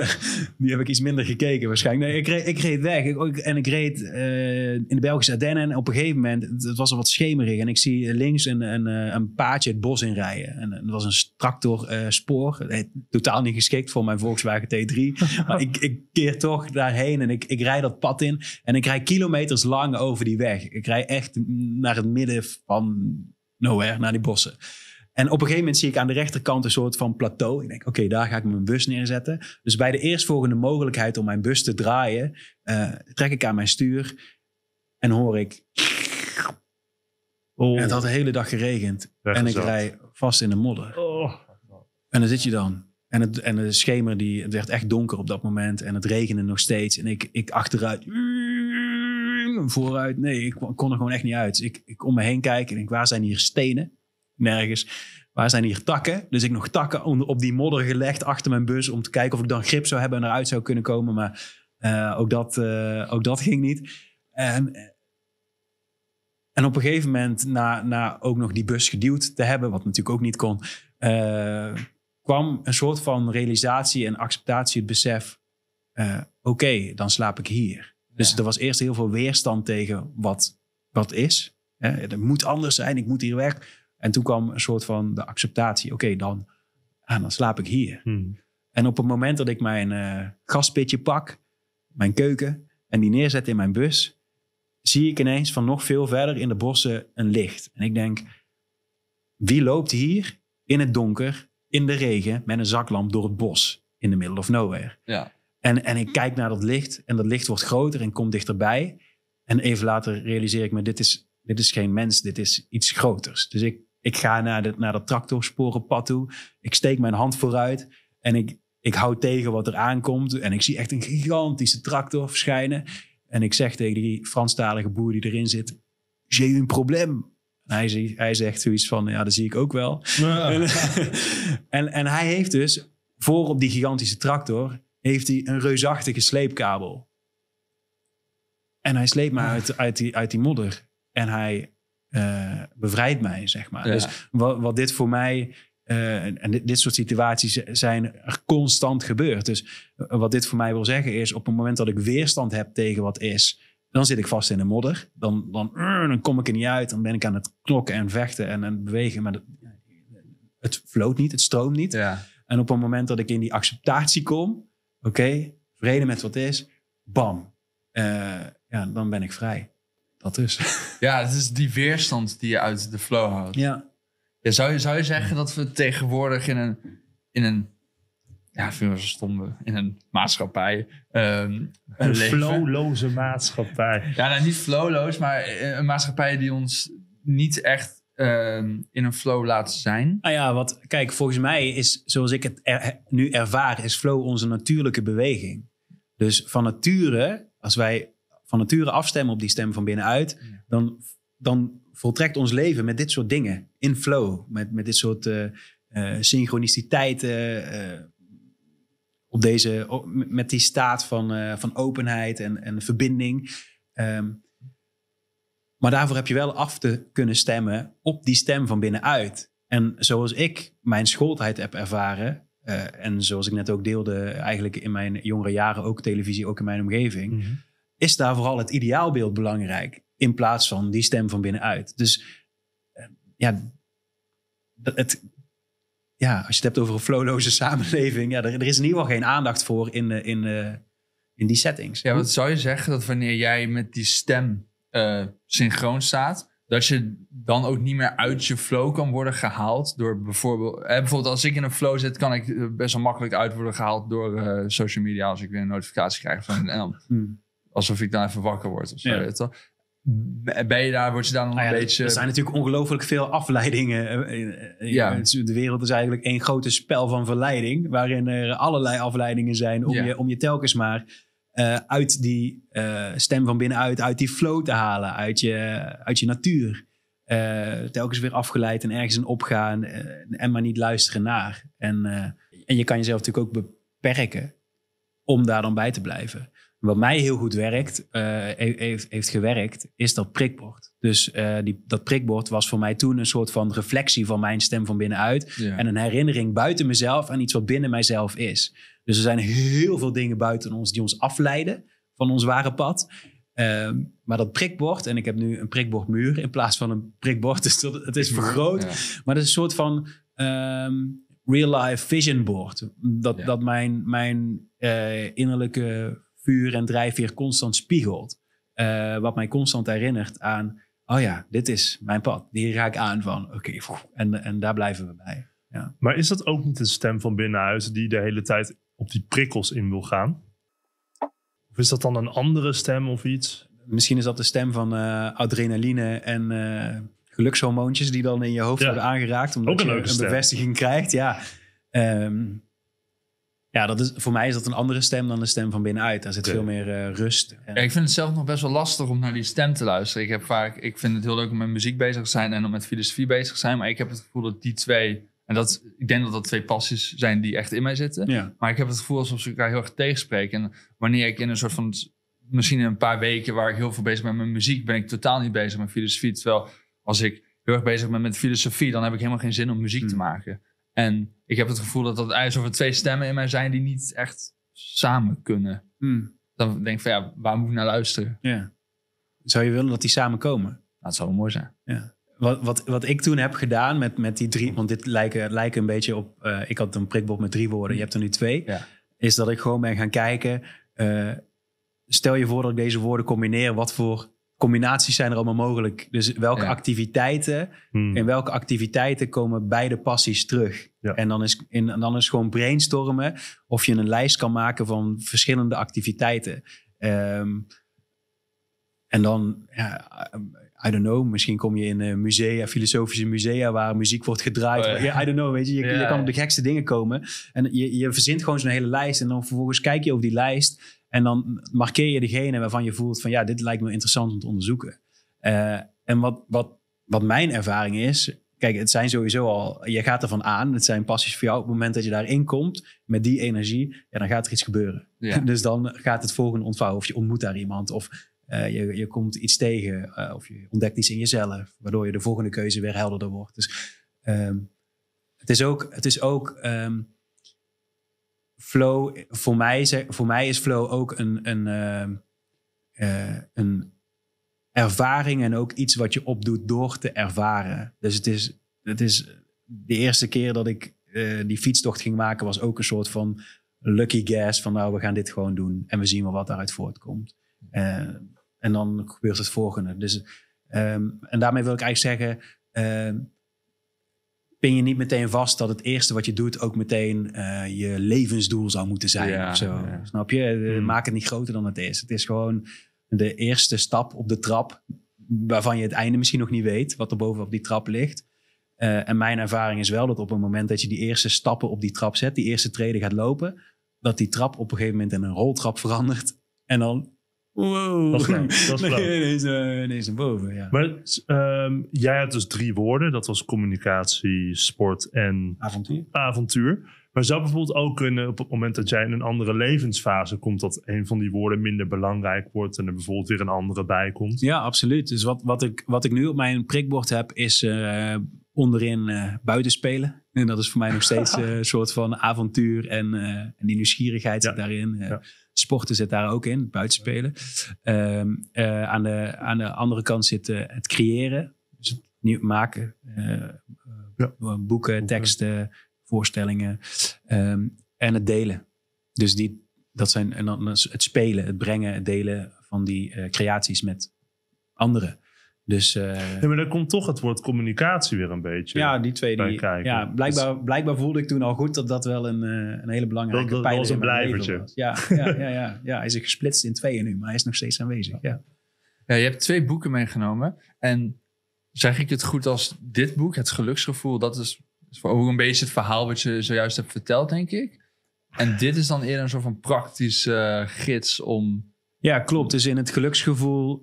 die heb ik iets minder gekeken waarschijnlijk. Nee, ik, reed, ik reed weg en ik reed eh, in de Belgische Ardennen. En op een gegeven moment, het was al wat schemerig. En ik zie links een, een, eh, een paadje het bos inrijden. En dat eh, was een tractor spoor. Totaal niet geschikt voor mijn Volkswagen T3. maar ik, ik keer toch daarheen en ik, ik rijd dat pad in. En ik rijd kilometers lang over die weg. Ik rijd echt naar het midden van nowhere naar die bossen. En op een gegeven moment zie ik aan de rechterkant een soort van plateau. Ik denk, oké, daar ga ik mijn bus neerzetten. Dus bij de eerstvolgende mogelijkheid om mijn bus te draaien, eh, trek ik aan mijn stuur en hoor ik. Oh. En het had de hele dag geregend. En ik rij vast in de modder. Oh. En dan zit je dan. En, het, en de schemer, die, het werd echt donker op dat moment. En het regende nog steeds. En ik, ik achteruit vooruit. Nee, ik kon er gewoon echt niet uit. Ik, ik om me heen kijken en waar zijn hier stenen? Nergens. Waar zijn hier takken? Dus ik nog takken op die modder gelegd achter mijn bus om te kijken of ik dan grip zou hebben en eruit zou kunnen komen. Maar eh, ook, dat, eh, ook dat ging niet. En, eh, en op een gegeven moment, na, na ook nog die bus geduwd te hebben, wat natuurlijk ook niet kon, kwam een soort van realisatie en acceptatie, het besef: oké, dan slaap ik hier. Dus er was eerst heel veel weerstand tegen wat, wat is. Hè? Het moet anders zijn, ik moet hier weg. En toen kwam een soort van de acceptatie. Oké, dan, ah, dan slaap ik hier. Hmm. En op het moment dat ik mijn uh, gaspitje pak, mijn keuken, en die neerzet in mijn bus, zie ik ineens van nog veel verder in de bossen een licht. En ik denk, wie loopt hier in het donker, in de regen, met een zaklamp door het bos, in de middle of nowhere? Ja. En, en ik mhm. kijk naar dat licht en dat licht wordt groter en komt dichterbij. En even later realiseer ik me, dit is, dit is geen mens, dit is iets groters. Dus ik, ik ga naar, de, naar dat tractorsporenpad toe. Ik steek mijn hand vooruit en ik, ik hou tegen wat er aankomt. En ik zie echt een gigantische tractor verschijnen. En ik zeg tegen die Franstalige boer die erin zit, jij een probleem. Hij, hij, zegt zoiets van, ja, dat zie ik ook wel. en, en hij heeft dus voor op die gigantische tractor heeft hij een reusachtige sleepkabel. En hij sleept me uit, uit, die, uit die modder. En hij eh, bevrijdt mij, zeg maar. Dus wat, wat, dit voor mij. Eh, en dit, soort situaties zijn er constant gebeurd. Dus eh, wat dit voor mij wil zeggen is: op het moment dat ik weerstand heb tegen wat is, dan zit ik vast in de modder. Dan, dan, dan kom ik er niet uit. Dan ben ik aan het klokken en vechten en, en bewegen. Maar het vloot niet, het stroomt niet. Ja. En op het moment dat ik in die acceptatie kom, Oké, vrede met wat is, bam. Eh, ja, dan ben ik vrij. Dat is. Ja, het is die weerstand die je uit de flow houdt. Ja. zou, je, zou zeggen dat we tegenwoordig in een, in een ja, vind ik zo stom. In een maatschappij. Ehm, een flowloze maatschappij. Ja, nou, niet flowloos, maar eh, een maatschappij die ons niet echt Ehm, in een flow laten zijn? Nou ja, wat, kijk, volgens mij is, zoals ik het nu ervaar, is flow onze natuurlijke beweging. Dus van nature, als wij van nature afstemmen op die stem van binnenuit, dan, dan voltrekt ons leven met dit soort dingen in flow, met, met dit soort uh, synchroniciteiten. Eh, op deze, met die staat van, van openheid en, en verbinding. Um, maar daarvoor heb je wel af te kunnen stemmen op die stem van binnenuit. En zoals ik mijn schooltijd heb ervaren, eh, en zoals ik net ook deelde, eigenlijk in mijn jongere jaren ook televisie, ook in mijn omgeving, mhm. is daar vooral het ideaalbeeld belangrijk in plaats van die stem van binnenuit. Dus eh, ja, het, ja, als je het hebt over een flowloze samenleving, ja, er, is in ieder geval geen aandacht voor in, eh, in, in die settings. Ja, wat zou je zeggen dat wanneer jij met die stem eh, synchroon staat, dat je dan ook niet meer uit je flow kan worden gehaald door bijvoorbeeld... Eh, bijvoorbeeld als ik in een flow zit, kan ik eh, best wel makkelijk uit worden gehaald door social media als ik weer een notificatie krijg van een hmm. Alsof ik dan even wakker word of weet je ben je daar, word je dan, nog nou ja, beetje... Er zijn natuurlijk ongelooflijk veel afleidingen. Ja. De wereld is eigenlijk één grote spel van verleiding... waarin er allerlei afleidingen zijn om, je, om je telkens maar eh, uit die eh, stem van binnenuit, uit die flow te halen, uit je, uit je natuur. Eh, telkens weer afgeleid en ergens in opgaan en maar niet luisteren naar. En, en je kan jezelf natuurlijk ook beperken om daar dan bij te blijven. Wat mij heel goed werkt, heeft, heeft gewerkt, is dat prikbord. Dus eh, die, dat prikbord was voor mij toen een soort van reflectie van mijn stem van binnenuit. En een herinnering buiten mezelf aan iets wat binnen mijzelf is. Dus er zijn heel veel dingen buiten ons die ons afleiden van ons ware pad. Ehm, maar dat prikbord, en ik heb nu een prikbordmuur in plaats van een prikbord, dus dat, het is vergroot. Maar dat is een soort van ehm, real life vision board. Dat, dat mijn, mijn eh, innerlijke vuur en drijfveer constant spiegelt. Eh, wat mij constant herinnert aan oh ja, dit is mijn pad. Die raak ik aan van, oké, en, en daar blijven we bij. Ja. Maar is dat ook niet een stem van binnenuit die de hele tijd op die prikkels in wil gaan? Of is dat dan een andere stem of iets? Misschien is dat de stem van eh, adrenaline en uh, gelukshormoontjes die dan in je hoofd worden aangeraakt. Omdat je een, bevestiging krijgt. Ja, um, ja, dat is, voor mij is dat een andere stem dan de stem van binnenuit. Daar zit veel meer eh, rust. En... Ja, ik vind het zelf nog best wel lastig om naar die stem te luisteren. Ik, heb vaak, ik vind het heel leuk om met muziek bezig te zijn en om met filosofie bezig te zijn. Maar ik heb het gevoel dat die twee... En dat, ik denk dat dat twee passies zijn die echt in mij zitten. Maar ik heb het gevoel alsof ze elkaar heel erg tegenspreken. En wanneer ik in een soort van... Misschien in een paar weken waar ik heel veel bezig ben met muziek... ben ik totaal niet bezig met filosofie. Terwijl als ik heel erg bezig ben met filosofie... dan heb ik helemaal geen zin om muziek te hmm. maken. En ik heb het gevoel dat dat eigenlijk er twee stemmen in mij zijn die niet echt samen kunnen. Hmm. Dan denk ik van ja, waar moet ik naar luisteren? Ja. Zou je willen dat die samen komen? Nou, dat zou mooi zijn. Ja. Wat, wat, wat ik toen heb gedaan met, met die drie, want dit lijken, lijken een beetje op, eh, ik had een prikbord met drie woorden, je hebt er nu twee, is dat ik gewoon ben gaan kijken, eh, stel je voor dat ik deze woorden combineer, wat voor combinaties zijn er allemaal mogelijk. Dus welke activiteiten, in hmm. welke activiteiten komen beide passies terug? En dan is, in, dan is gewoon brainstormen of je een lijst kan maken van verschillende activiteiten. Ehm, en dan, ja, eh, I don't know, misschien kom je in musea, filosofische musea waar muziek wordt gedraaid. Oh, ja. I don't know, weet je, je, kan op de gekste dingen komen. En je, je verzint gewoon zo'n hele lijst en dan vervolgens kijk je over die lijst en dan markeer je degene waarvan je voelt van ja, dit lijkt me interessant om te onderzoeken. Eh, en wat, wat, wat mijn ervaring is, kijk, het zijn sowieso al, je gaat ervan aan, het zijn passies voor jou. Op het moment dat je daarin komt, met die energie, En dan gaat er iets gebeuren. dus dan gaat het volgende ontvouwen. Of je ontmoet daar iemand, of eh, je, je komt iets tegen, eh, of je ontdekt iets in jezelf, waardoor je de volgende keuze weer helderder wordt. Dus ehm, het is ook, het is ook ehm, flow, voor mij, voor mij is flow ook een, een, eh, eh, een ervaring en ook iets wat je opdoet door te ervaren. Dus het is, het is de eerste keer dat ik eh, die fietstocht ging maken, was ook een soort van lucky guess van nou, we gaan dit gewoon doen en we zien wel wat daaruit voortkomt. en dan gebeurt het volgende. Dus, ehm, en daarmee wil ik eigenlijk zeggen, ehm, pin je niet meteen vast dat het eerste wat je doet ook meteen eh, je levensdoel zou moeten zijn. of Snap je? Eh, hmm. Maak het niet groter dan het is. Het is gewoon de eerste stap op de trap waarvan je het einde misschien nog niet weet, wat er boven op die trap ligt. Eh, en mijn ervaring is wel dat op het moment dat je die eerste stappen op die trap zet, die eerste treden gaat lopen, dat die trap op een gegeven moment in een roltrap verandert. En dan Wow. Dat is leuk. Dat is boven, ja. Maar ehm, jij had dus drie woorden. Dat was communicatie, sport en... Avontuur. Avontuur. Maar zou bijvoorbeeld ook kunnen, op het moment dat jij in een andere levensfase komt, dat een van die woorden minder belangrijk wordt en er bijvoorbeeld weer een andere bij komt? Ja, absoluut. Dus wat, wat, ik, wat ik nu op mijn prikbord heb, is eh, onderin uh, buitenspelen. En dat is voor mij nog steeds eh, een soort van avontuur en, eh, en die nieuwsgierigheid zit daarin. Eh, sporten zit daar ook in, buitenspelen. Um, aan, de, aan de andere kant zit het creëren, dus het nieuw maken, boeken, boeken, teksten, voorstellingen ehm, en het delen. Dus die, dat zijn en dan het spelen, het brengen, het delen van die creaties met anderen. Dus, eh, maar dan komt toch het woord communicatie weer een beetje. Ja, die twee. Die, ja, dus blijkbaar, blijkbaar voelde ik toen al goed dat dat wel een, eh, een hele belangrijke dat, dat was een blijvertje. Was. Ja, ja, ja, ja, ja, hij is gesplitst in tweeën nu, maar hij is nog steeds aanwezig. Ja. Ja, je hebt twee boeken meegenomen. En zeg ik het goed als dit boek, Het Geluksgevoel, dat is ook een beetje het verhaal wat je zojuist hebt verteld, denk ik. En dit is dan eerder een soort van praktische eh, gids om. Ja, klopt. Dus in het geluksgevoel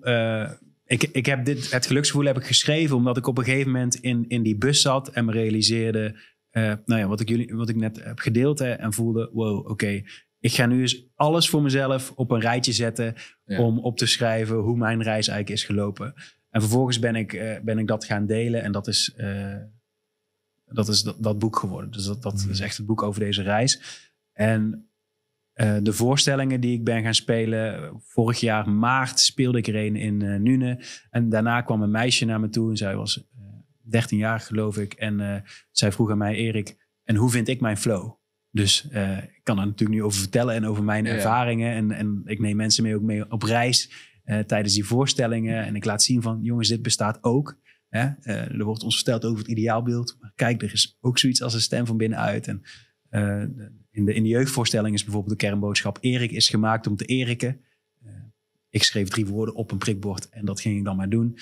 ik, ik heb dit, het geluksgevoel heb ik geschreven omdat ik op een gegeven moment in, in die bus zat en me realiseerde, eh, nou ja, wat ik, jullie, wat ik net heb gedeeld hè, en voelde, wow, oké, ik ga nu eens alles voor mezelf op een rijtje zetten om op te schrijven hoe mijn reis eigenlijk is gelopen. En vervolgens ben ik, eh, ben ik dat gaan delen en dat is, eh, dat, is dat, boek geworden. Dus dat, dat mm. is echt het boek over deze reis. En eh, de voorstellingen die ik ben gaan spelen. Vorig jaar maart speelde ik er een in eh, Nune. En daarna kwam een meisje naar me toe. En zij was 13 eh, jaar, geloof ik. En zij vroeg aan mij, Erik, en hoe vind ik mijn flow? Dus ik kan er natuurlijk nu over vertellen en over mijn ervaringen. En, en ik neem mensen mee ook mee op reis tijdens die voorstellingen. En ik laat zien van, jongens, dit bestaat ook. Hè? er wordt ons verteld over het ideaalbeeld. kijk, er is ook zoiets als een stem van binnenuit. En in de, in de jeugdvoorstelling is bijvoorbeeld de kernboodschap: Erik is gemaakt om te eriken. Eh, ik schreef drie woorden op een prikbord en dat ging ik dan maar doen.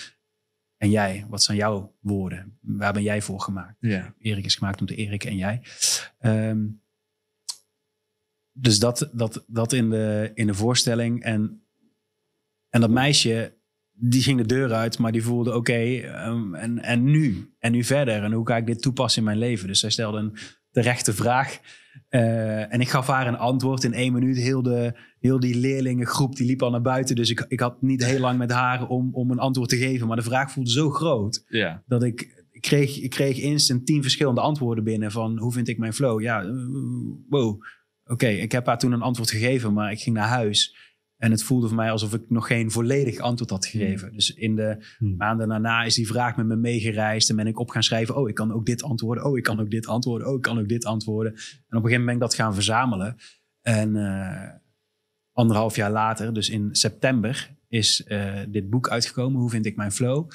En jij, wat zijn jouw woorden? Waar ben jij voor gemaakt? Ja. Erik is gemaakt om te Erik en jij. Ehm, dus dat, dat, dat in, de, in de voorstelling. En, en dat meisje, die ging de deur uit, maar die voelde: oké, ehm, en, en nu? En nu verder? En hoe ga ik dit toepassen in mijn leven? Dus zij stelde een terechte vraag. Eh, en ik gaf haar een antwoord in één minuut. Heel, de, heel die leerlingengroep die liep al naar buiten. Dus ik, ik had niet heel lang met haar om, om een antwoord te geven. Maar de vraag voelde zo groot. Ja. Dat ik, kreeg, ik kreeg instant tien verschillende antwoorden binnen. Van hoe vind ik mijn flow? Ja, eh, wow. Oké, ik heb haar toen een antwoord gegeven. Maar ik ging naar huis. En het voelde voor mij alsof ik nog geen volledig antwoord had gegeven. Hmm. Dus in de hmm. maanden daarna is die vraag met me meegereisd. En ben ik op gaan schrijven. Oh, ik kan ook dit antwoorden. Oh, ik kan ook dit antwoorden. Oh, ik kan ook dit antwoorden. En op een gegeven moment ben ik dat gaan verzamelen. En eh, anderhalf jaar later, dus in september, is eh, dit boek uitgekomen. Hoe vind ik mijn flow?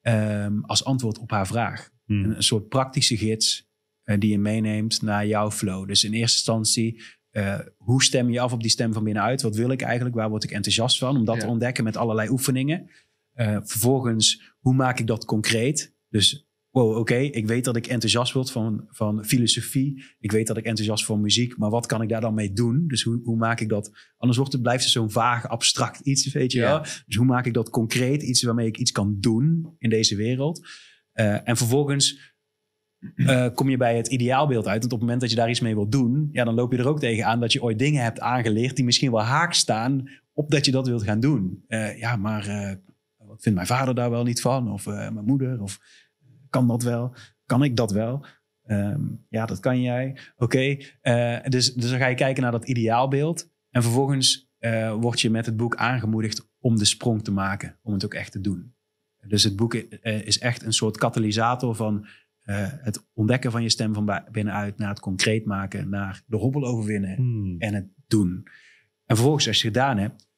Ehm, als antwoord op haar vraag. Hmm. Een, soort praktische gids eh, die je meeneemt naar jouw flow. Dus in eerste instantie eh, hoe stem je af op die stem van binnenuit? Wat wil ik eigenlijk? Waar word ik enthousiast van? Om dat te ontdekken met allerlei oefeningen. Eh, vervolgens, hoe maak ik dat concreet? Dus, wow, oké, ik weet dat ik enthousiast word van, van filosofie. Ik weet dat ik enthousiast voor muziek. Maar wat kan ik daar dan mee doen? Dus hoe, hoe maak ik dat? Anders wordt het, blijft het dus zo'n vaag, abstract iets, weet je ja. wel? Dus hoe maak ik dat concreet? Iets waarmee ik iets kan doen in deze wereld. Eh, en vervolgens Mhm. Eh, kom je bij het ideaalbeeld uit. Want op het moment dat je daar iets mee wilt doen, ja, dan loop je er ook tegen aan dat je ooit dingen hebt aangeleerd die misschien wel haak staan op dat je dat wilt gaan doen. Eh, ja, maar eh, wat vindt mijn vader daar wel niet van? Of mijn moeder? Of kan dat wel? Kan ik dat wel? Ehm, ja, dat kan jij. Oké. dus, dus dan ga je kijken naar dat ideaalbeeld. En vervolgens word je met het boek aangemoedigd om de sprong te maken, om het ook echt te doen. Dus het boek is echt een soort katalysator van eh, het ontdekken van je stem van binnenuit naar het concreet maken, naar de hobbel overwinnen hmm. en het doen. En vervolgens, als je het gedaan hebt,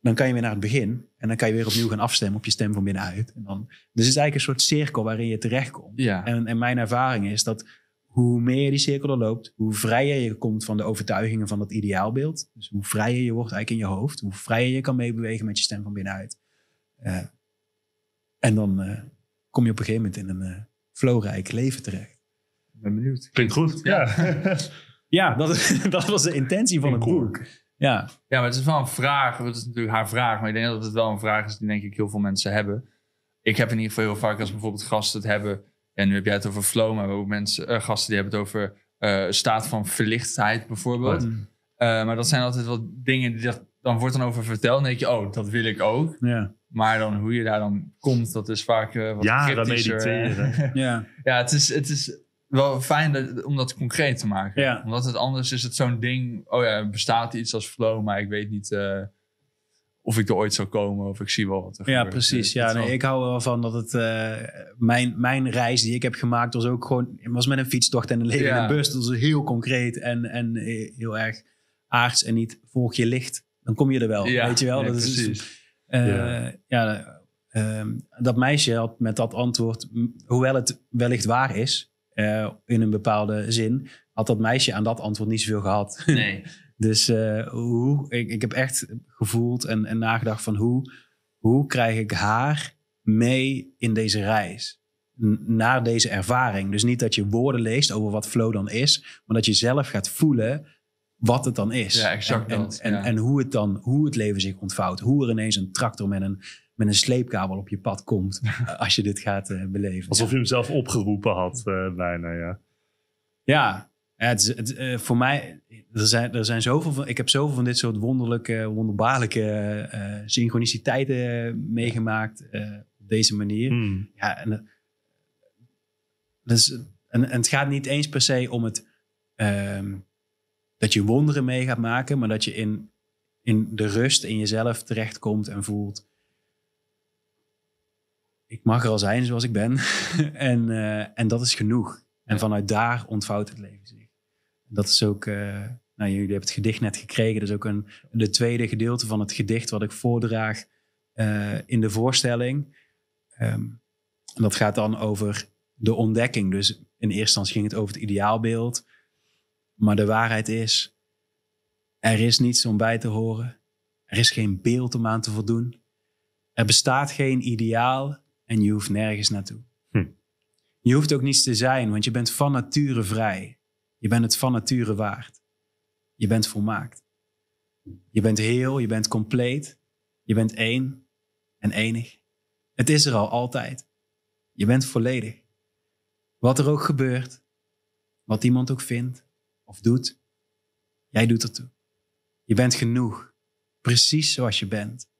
dan kan je weer naar het begin en dan kan je weer opnieuw gaan afstemmen op je stem van binnenuit. En dan, dus het is eigenlijk een soort cirkel waarin je terechtkomt. komt. En, en mijn ervaring is dat hoe meer je die cirkel er loopt, hoe vrijer je komt van de overtuigingen van dat ideaalbeeld. Dus hoe vrijer je wordt eigenlijk in je hoofd, hoe vrijer je kan meebewegen met je stem van binnenuit. Eh, en dan eh, kom je op een gegeven moment in een florrijk leven terecht. Ik ben benieuwd. Klinkt goed. Ja, ja dat, dat was de intentie van het boek. Ja. ja, maar het is wel een vraag. Het is natuurlijk haar vraag, maar ik denk dat het wel een vraag is die denk ik heel veel mensen hebben. Ik heb in ieder geval heel vaak als bijvoorbeeld gasten het hebben. En nu heb jij het over flow, maar we hebben ook mensen, eh, gasten die hebben het over eh, staat van verlichtheid bijvoorbeeld. Oh. Eh, maar dat zijn altijd wel dingen die dat dan wordt dan over verteld. En denk je, oh, dat wil ik ook. Ja. Maar dan hoe je daar dan komt, dat is vaak eh, wat Ja, dat eh. mediteren. ja, ja het, is, het is wel fijn dat, om dat concreet te maken. Omdat het anders is het zo'n ding... Oh ja, bestaat iets als flow, maar ik weet niet... Eh, of ik er ooit zou komen of ik zie wel wat er ja, Precies, ja, precies. Nee, ik hou er wel van dat het... mijn, mijn reis die ik heb gemaakt was ook gewoon... was met een fietstocht en een leven in een bus. Dat was heel concreet en, en heel erg aards en niet volg je licht dan kom je er wel. Ja, weet je wel? Ja, dat precies. Is, eh, ja, ja ehm, dat meisje had met dat antwoord, hoewel het wellicht waar is, eh, in een bepaalde zin, had dat meisje aan dat antwoord niet zoveel gehad. Nee. dus eh, hoe, ik, ik heb echt gevoeld en, en nagedacht van hoe, hoe krijg ik haar mee in deze reis? naar deze ervaring. Dus niet dat je woorden leest over wat flow dan is, maar dat je zelf gaat voelen wat het dan is. en, en, en, hoe, het dan, hoe het leven zich ontvouwt. Hoe er ineens een tractor met een, met een sleepkabel op je pad komt. Eh, als je dit gaat eh, beleven. Alsof je hem zelf opgeroepen had, eh, bijna, ja. Ja, het, het voor mij, er zijn, er zijn zoveel van, ik heb zoveel van dit soort wonderlijke, wonderbaarlijke synchroniciteiten meegemaakt. op deze manier. Hmm. Ja, dus, en, het gaat niet eens per se om het... Ehm, dat je wonderen mee gaat maken, maar dat je in, in de rust in jezelf terechtkomt en voelt. Ik mag er al zijn zoals ik ben. en, eh, en dat is genoeg. En vanuit daar ontvouwt het leven zich. Dat is ook. Eh, nou, jullie hebben het gedicht net gekregen. Dat is ook een, de tweede gedeelte van het gedicht wat ik voordraag eh, in de voorstelling. Ehm, en dat gaat dan over de ontdekking. Dus in eerste instantie ging het over het ideaalbeeld. Maar de waarheid is, er is niets om bij te horen. Er is geen beeld om aan te voldoen. Er bestaat geen ideaal en je hoeft nergens naartoe. Hm. Je hoeft ook niets te zijn, want je bent van nature vrij. Je bent het van nature waard. Je bent volmaakt. Je bent heel, je bent compleet. Je bent één en enig. Het is er al altijd. Je bent volledig. Wat er ook gebeurt, wat iemand ook vindt, of doet, jij doet ertoe. Je bent genoeg, precies zoals je bent.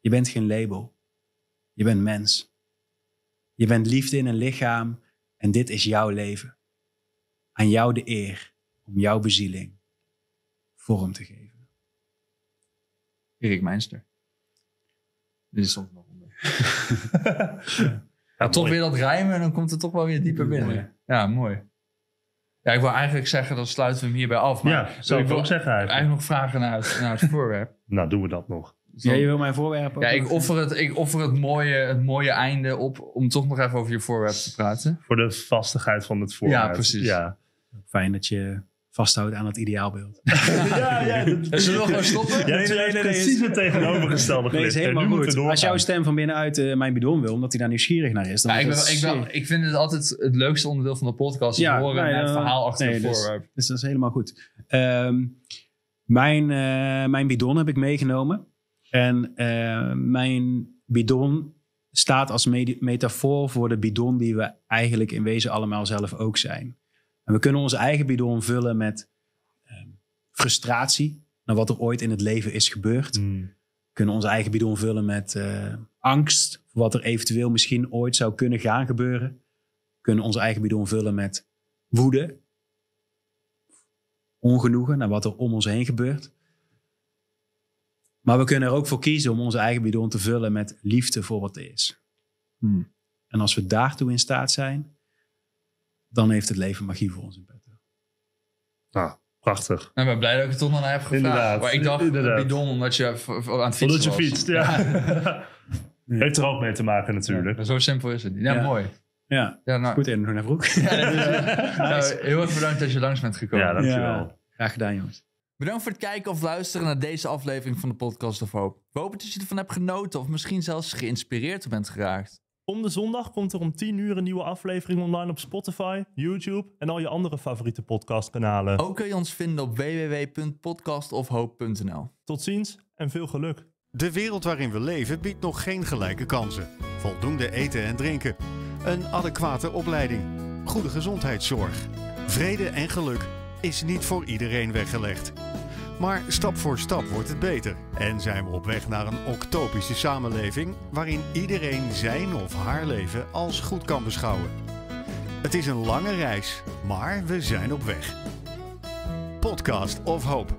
Je bent geen label, je bent mens. Je bent liefde in een lichaam en dit is jouw leven. Aan jou de eer om jouw bezieling vorm te geven. Erik Meinster. Dit is soms nog ja, ja, toch weer dat rijmen en dan komt het toch wel weer dieper binnen. Ja, mooi. Ja, ik wil eigenlijk zeggen, dat sluiten we hem hierbij af. Maar zou ik wil zeggen eigenlijk. nog vragen naar het, naar het voorwerp. nou, doen we dat nog. Ja, je wil mijn voorwerp Ja, ik offer, het, ik offer het, mooie, het mooie einde op om toch nog even over je voorwerp te praten. Voor de vastigheid van het voorwerp. Ja, precies. Ja. Fijn dat je Vasthouden aan het ideaalbeeld. ja, ja. we Zullen we gewoon stoppen? Ja, nee, nee, nee, precies het tegenovergestelde Nee, is helemaal goed. Als jouw stem van binnenuit eh, mijn bidon wil, omdat hij daar nieuwsgierig naar is. Dan ja, ik, ben, ik, ben, ik, vind het altijd het leukste onderdeel van de podcast. Ja, horen en het eh, verhaal achter het dus- voorwerp. Dus, dat is helemaal goed. Ehm, mijn, eh, mijn bidon heb ik meegenomen. En mijn bidon staat als metafoor voor de bidon die we eigenlijk in wezen allemaal zelf ook zijn. En we kunnen onze eigen bidon vullen met ehm, frustratie naar wat er ooit in het leven is gebeurd. Hmm. We kunnen onze eigen bidon vullen met eh, angst voor wat er eventueel misschien ooit zou kunnen gaan gebeuren. We kunnen onze eigen bidon vullen met woede, ongenoegen naar wat er om ons heen gebeurt. Maar we kunnen er ook voor kiezen om onze eigen bidon te vullen met liefde voor wat er is. Hmm. En als we daartoe in staat zijn, dan heeft het leven magie voor ons in petto. Nou, prachtig. Nou, ik ben blij dat ik het toch nog naar heb gevraagd. Inderdaad. Maar ik dacht, inderdaad. bidon, omdat je aan het fietsen Omdat je fietst, ja. Heeft er ook mee te maken natuurlijk. zo simpel is het niet. Ja, mooi. Ja, nou- goed in, naar broek. Dus, eh, nou, heel erg bedankt dat je langs bent gekomen. Ja, dankjewel. Graag gedaan, jongens. Bedankt voor het kijken of luisteren naar deze aflevering van de Podcast of Hoop. We hopen dat je ervan hebt genoten of misschien zelfs geïnspireerd bent geraakt. Om de zondag komt er om 10 uur een nieuwe aflevering online op Spotify, YouTube en al je andere favoriete podcastkanalen. Ook kun je ons vinden op www.podcastofhoop.nl. Tot ziens en veel geluk. De wereld waarin we leven biedt nog geen gelijke kansen. Voldoende eten en drinken. Een adequate opleiding. Goede gezondheidszorg. Vrede en geluk is niet voor iedereen weggelegd. Maar stap voor stap wordt het beter en zijn we op weg naar een octopische samenleving waarin iedereen zijn of haar leven als goed kan beschouwen. Het is een lange reis, maar we zijn op weg. Podcast of Hope.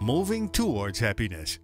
Moving towards happiness.